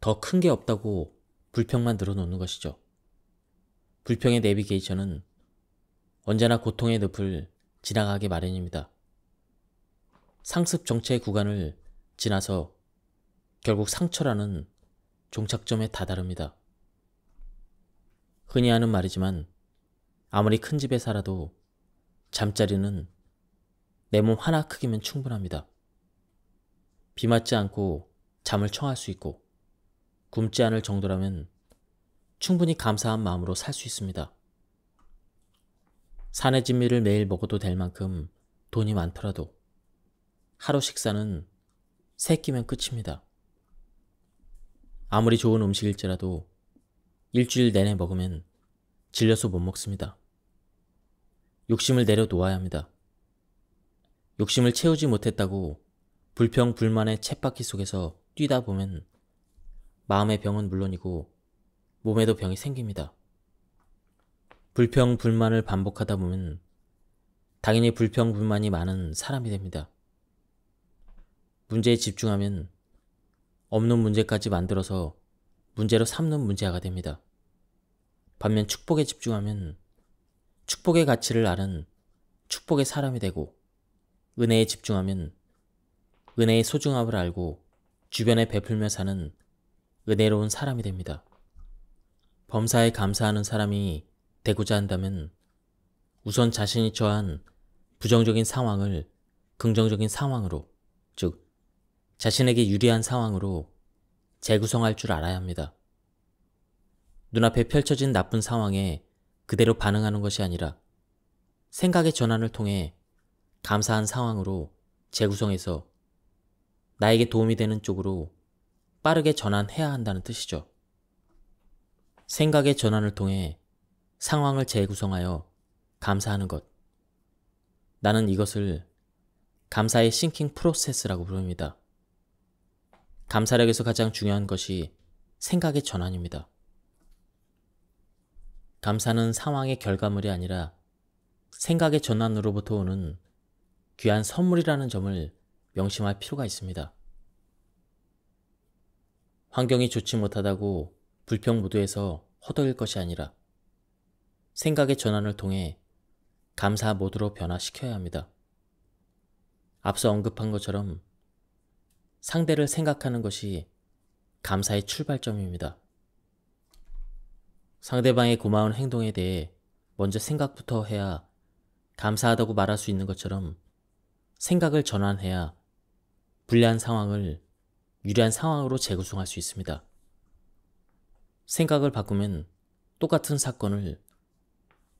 [SPEAKER 1] 더 큰 게 없다고 불평만 늘어놓는 것이죠. 불평의 내비게이션은 언제나 고통의 늪을 지나가기 마련입니다. 상습 정체의 구간을 지나서 결국 상처라는 종착점에 다다릅니다. 흔히 하는 말이지만 아무리 큰 집에 살아도 잠자리는 내 몸 하나 크기면 충분합니다. 비 맞지 않고 잠을 청할 수 있고 굶지 않을 정도라면 충분히 감사한 마음으로 살 수 있습니다. 산의 진미를 매일 먹어도 될 만큼 돈이 많더라도 하루 식사는 세 끼면 끝입니다. 아무리 좋은 음식일지라도 일주일 내내 먹으면 질려서 못 먹습니다. 욕심을 내려놓아야 합니다. 욕심을 채우지 못했다고 불평 불만의 챗바퀴 속에서 뛰다 보면 마음의 병은 물론이고 몸에도 병이 생깁니다. 불평 불만을 반복하다 보면 당연히 불평 불만이 많은 사람이 됩니다. 문제에 집중하면 없는 문제까지 만들어서 문제로 삼는 문제화가 됩니다. 반면 축복에 집중하면 축복의 가치를 아는 축복의 사람이 되고 은혜에 집중하면 은혜의 소중함을 알고 주변에 베풀며 사는 은혜로운 사람이 됩니다. 범사에 감사하는 사람이 되고자 한다면 우선 자신이 처한 부정적인 상황을 긍정적인 상황으로, 즉, 자신에게 유리한 상황으로 재구성할 줄 알아야 합니다. 눈앞에 펼쳐진 나쁜 상황에 그대로 반응하는 것이 아니라 생각의 전환을 통해 감사한 상황으로 재구성해서 나에게 도움이 되는 쪽으로 빠르게 전환해야 한다는 뜻이죠. 생각의 전환을 통해 상황을 재구성하여 감사하는 것. 나는 이것을 감사의 싱킹 프로세스라고 부릅니다. 감사력에서 가장 중요한 것이 생각의 전환입니다. 감사는 상황의 결과물이 아니라 생각의 전환으로부터 오는 귀한 선물이라는 점을 명심할 필요가 있습니다. 환경이 좋지 못하다고 불평무도해서 허덕일 것이 아니라 생각의 전환을 통해 감사 모드로 변화시켜야 합니다. 앞서 언급한 것처럼 상대를 생각하는 것이 감사의 출발점입니다. 상대방의 고마운 행동에 대해 먼저 생각부터 해야 감사하다고 말할 수 있는 것처럼 생각을 전환해야 불리한 상황을 유리한 상황으로 재구성할 수 있습니다. 생각을 바꾸면 똑같은 사건을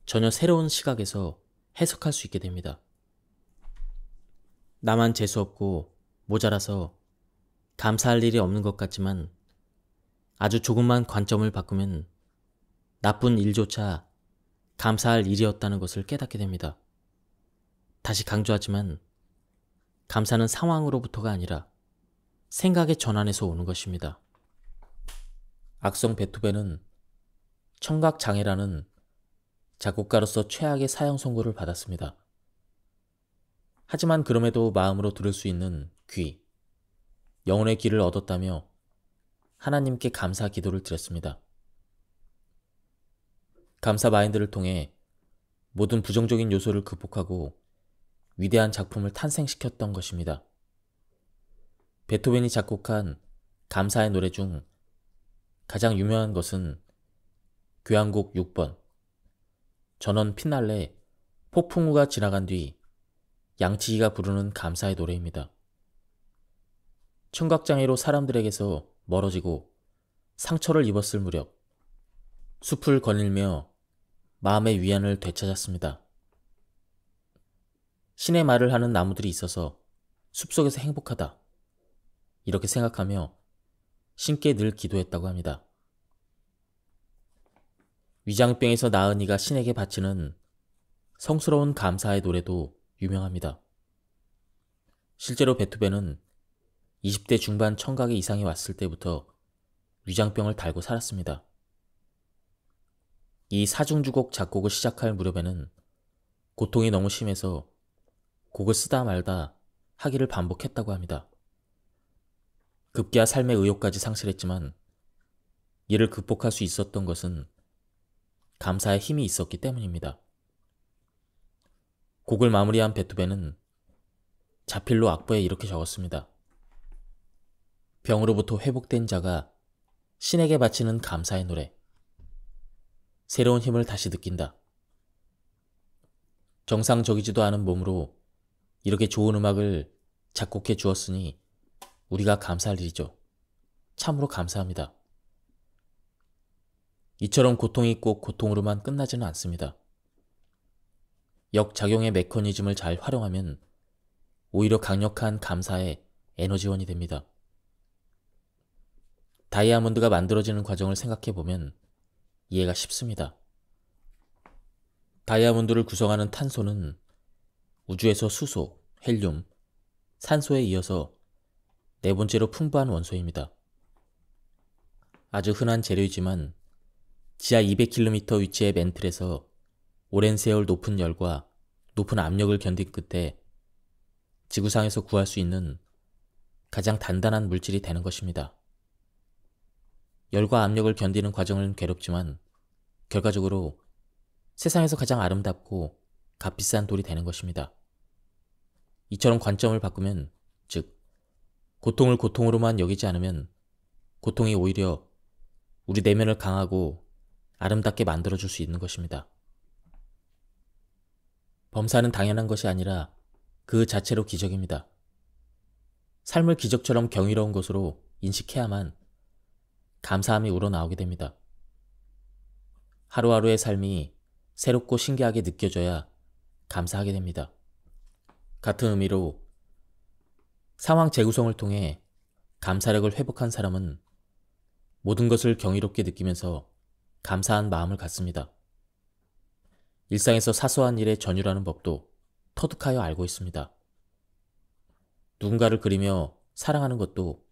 [SPEAKER 1] 전혀 새로운 시각에서 해석할 수 있게 됩니다. 나만 재수없고 모자라서 감사할 일이 없는 것 같지만 아주 조금만 관점을 바꾸면 나쁜 일조차 감사할 일이었다는 것을 깨닫게 됩니다. 다시 강조하지만 감사는 상황으로부터가 아니라 생각의 전환에서 오는 것입니다. 악성 베토벤은 청각장애라는 작곡가로서 최악의 사형 선고를 받았습니다. 하지만 그럼에도 마음으로 들을 수 있는 귀, 영혼의 귀를 얻었다며 하나님께 감사 기도를 드렸습니다. 감사 마인드를 통해 모든 부정적인 요소를 극복하고 위대한 작품을 탄생시켰던 것입니다. 베토벤이 작곡한 감사의 노래 중 가장 유명한 것은 교향곡 6번 전원 피날레 폭풍우가 지나간 뒤 양치기가 부르는 감사의 노래입니다. 청각장애로 사람들에게서 멀어지고 상처를 입었을 무렵 숲을 거닐며 마음의 위안을 되찾았습니다. 신의 말을 하는 나무들이 있어서 숲속에서 행복하다. 이렇게 생각하며 신께 늘 기도했다고 합니다. 위장병에서 나은 이가 신에게 바치는 성스러운 감사의 노래도 유명합니다. 실제로 베토벤은 20대 중반 청각의 이상이 왔을 때부터 위장병을 달고 살았습니다. 이 사중주곡 작곡을 시작할 무렵에는 고통이 너무 심해서 곡을 쓰다 말다 하기를 반복했다고 합니다. 급기야 삶의 의욕까지 상실했지만 이를 극복할 수 있었던 것은 감사의 힘이 있었기 때문입니다. 곡을 마무리한 베토벤은 자필로 악보에 이렇게 적었습니다. 병으로부터 회복된 자가 신에게 바치는 감사의 노래. 새로운 힘을 다시 느낀다. 정상적이지도 않은 몸으로 이렇게 좋은 음악을 작곡해 주었으니 우리가 감사할 일이죠. 참으로 감사합니다. 이처럼 고통이 꼭 고통으로만 끝나지는 않습니다. 역작용의 메커니즘을 잘 활용하면 오히려 강력한 감사의 에너지원이 됩니다. 다이아몬드가 만들어지는 과정을 생각해 보면 이해가 쉽습니다. 다이아몬드를 구성하는 탄소는 우주에서 수소, 헬륨, 산소에 이어서 네 번째로 풍부한 원소입니다. 아주 흔한 재료이지만 지하 200km 위치의 멘틀에서 오랜 세월 높은 열과 높은 압력을 견딘 끝에 지구상에서 구할 수 있는 가장 단단한 물질이 되는 것입니다. 열과 압력을 견디는 과정은 괴롭지만 결과적으로 세상에서 가장 아름답고 값비싼 돌이 되는 것입니다. 이처럼 관점을 바꾸면, 즉, 고통을 고통으로만 여기지 않으면 고통이 오히려 우리 내면을 강하고 아름답게 만들어줄 수 있는 것입니다. 범사는 당연한 것이 아니라 그 자체로 기적입니다. 삶을 기적처럼 경이로운 것으로 인식해야만 감사함이 우러나오게 됩니다. 하루하루의 삶이 새롭고 신기하게 느껴져야 감사하게 됩니다. 같은 의미로 상황 재구성을 통해 감사력을 회복한 사람은 모든 것을 경이롭게 느끼면서 감사한 마음을 갖습니다. 일상에서 사소한 일에 전율하는 법도 터득하여 알고 있습니다. 누군가를 그리며 사랑하는 것도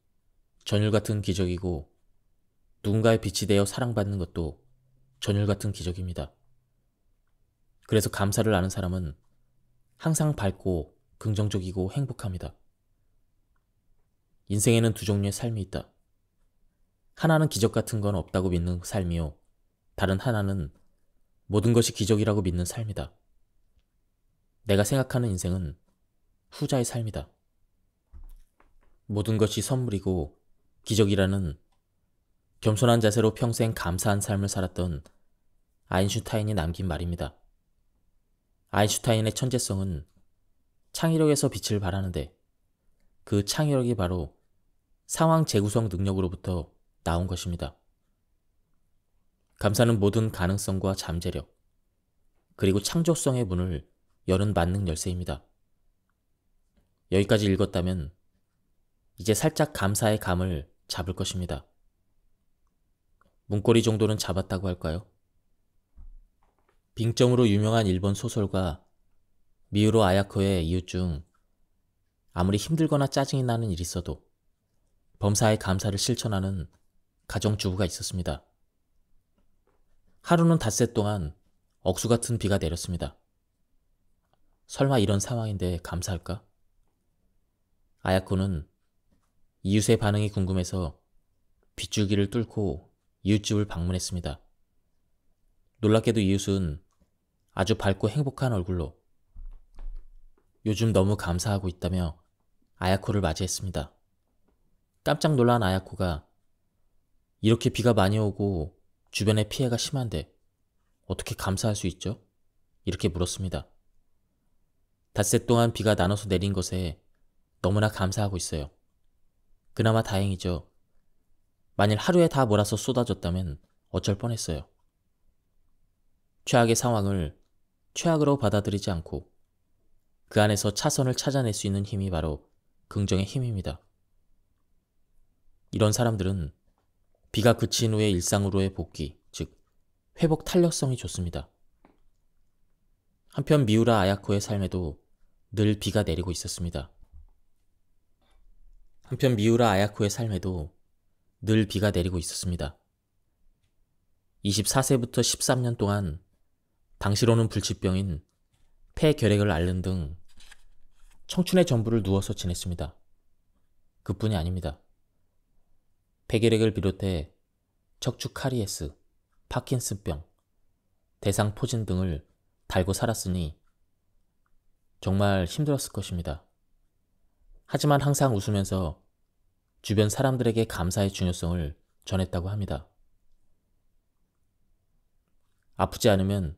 [SPEAKER 1] 전율 같은 기적이고 누군가의 빛이 되어 사랑받는 것도 전율 같은 기적입니다. 그래서 감사를 아는 사람은 항상 밝고 긍정적이고 행복합니다. 인생에는 두 종류의 삶이 있다. 하나는 기적 같은 건 없다고 믿는 삶이요. 다른 하나는 모든 것이 기적이라고 믿는 삶이다. 내가 생각하는 인생은 후자의 삶이다. 모든 것이 선물이고 기적이라는 겸손한 자세로 평생 감사한 삶을 살았던 아인슈타인이 남긴 말입니다. 아인슈타인의 천재성은 창의력에서 빛을 발하는데 그 창의력이 바로 상황 재구성 능력으로부터 나온 것입니다. 감사는 모든 가능성과 잠재력, 그리고 창조성의 문을 여는 만능 열쇠입니다. 여기까지 읽었다면 이제 살짝 감사의 감을 잡을 것입니다. 문고리 정도는 잡았다고 할까요? 빙점으로 유명한 일본 소설가 미우로 아야코의 이웃 중 아무리 힘들거나 짜증이 나는 일이 있어도 범사의 감사를 실천하는 가정주부가 있었습니다. 하루는 닷새 동안 억수 같은 비가 내렸습니다. 설마 이런 상황인데 감사할까? 아야코는 이웃의 반응이 궁금해서 빗줄기를 뚫고 이웃집을 방문했습니다. 놀랍게도 이웃은 아주 밝고 행복한 얼굴로 요즘 너무 감사하고 있다며 아야코를 맞이했습니다. 깜짝 놀란 아야코가 이렇게 비가 많이 오고 주변에 피해가 심한데 어떻게 감사할 수 있죠? 이렇게 물었습니다. 닷새 동안 비가 나눠서 내린 것에 너무나 감사하고 있어요. 그나마 다행이죠. 만일 하루에 다 몰아서 쏟아졌다면 어쩔 뻔했어요. 최악의 상황을 최악으로 받아들이지 않고 그 안에서 차선을 찾아낼 수 있는 힘이 바로 긍정의 힘입니다. 이런 사람들은 비가 그친 후의 일상으로의 복귀, 즉 회복 탄력성이 좋습니다. 한편 미우라 아야코의 삶에도 늘 비가 내리고 있었습니다. 한편 미우라 아야코의 삶에도 늘 비가 내리고 있었습니다. 24세부터 13년 동안 당시로는 불치병인 폐결핵을 앓는 등 청춘의 전부를 누워서 지냈습니다. 그뿐이 아닙니다. 폐결핵을 비롯해 척추 카리에스, 파킨슨병, 대상 포진 등을 달고 살았으니 정말 힘들었을 것입니다. 하지만 항상 웃으면서 주변 사람들에게 감사의 중요성을 전했다고 합니다. 아프지 않으면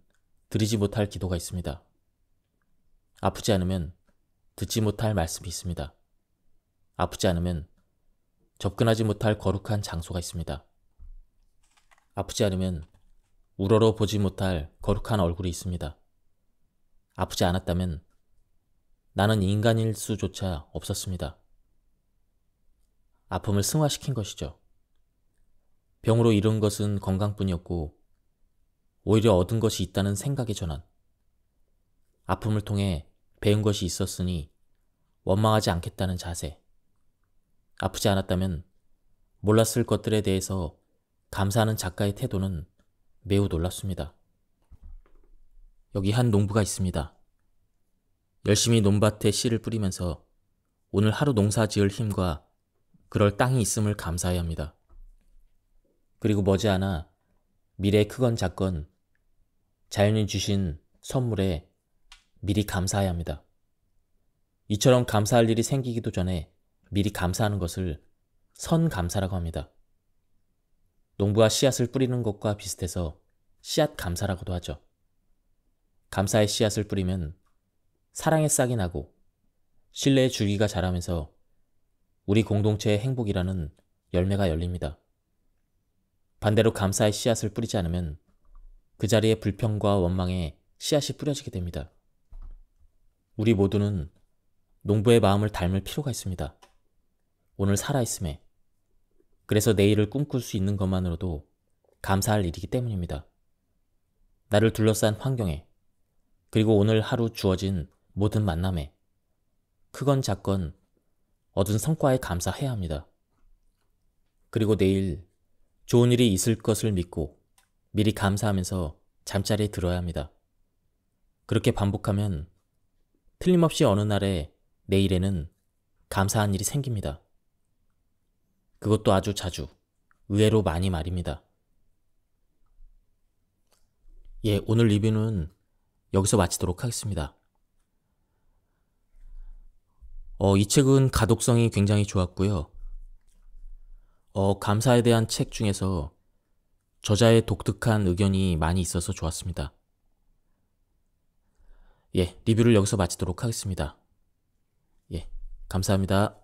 [SPEAKER 1] 드리지 못할 기도가 있습니다. 아프지 않으면 듣지 못할 말씀이 있습니다. 아프지 않으면 접근하지 못할 거룩한 장소가 있습니다. 아프지 않으면 우러러 보지 못할 거룩한 얼굴이 있습니다. 아프지 않았다면 나는 인간일 수조차 없었습니다. 아픔을 승화시킨 것이죠. 병으로 잃은 것은 건강뿐이었고 오히려 얻은 것이 있다는 생각의 전환. 아픔을 통해 배운 것이 있었으니 원망하지 않겠다는 자세. 아프지 않았다면 몰랐을 것들에 대해서 감사하는 작가의 태도는 매우 놀랍습니다. 여기 한 농부가 있습니다. 열심히 논밭에 씨를 뿌리면서 오늘 하루 농사 지을 힘과 그럴 땅이 있음을 감사해야 합니다. 그리고 머지않아 미래 크건 작건 자연이 주신 선물에 미리 감사해야 합니다. 이처럼 감사할 일이 생기기도 전에 미리 감사하는 것을 선감사라고 합니다. 농부가 씨앗을 뿌리는 것과 비슷해서 씨앗 감사라고도 하죠. 감사의 씨앗을 뿌리면 사랑의 싹이 나고 신뢰의 줄기가 자라면서 우리 공동체의 행복이라는 열매가 열립니다. 반대로 감사의 씨앗을 뿌리지 않으면 그 자리에 불평과 원망의 씨앗이 뿌려지게 됩니다. 우리 모두는 농부의 마음을 닮을 필요가 있습니다. 오늘 살아있음에. 그래서 내일을 꿈꿀 수 있는 것만으로도 감사할 일이기 때문입니다. 나를 둘러싼 환경에, 그리고 오늘 하루 주어진 모든 만남에, 크건 작건 얻은 성과에 감사해야 합니다. 그리고 내일 좋은 일이 있을 것을 믿고 미리 감사하면서 잠자리에 들어야 합니다. 그렇게 반복하면 틀림없이 어느 날에 내일에는 감사한 일이 생깁니다. 그것도 아주 자주, 의외로 많이 말입니다. 예, 오늘 리뷰는 여기서 마치도록 하겠습니다. 어, 이 책은 가독성이 굉장히 좋았고요. 어, 감사에 대한 책 중에서 저자의 독특한 의견이 많이 있어서 좋았습니다. 예, 리뷰를 여기서 마치도록 하겠습니다. 예, 감사합니다.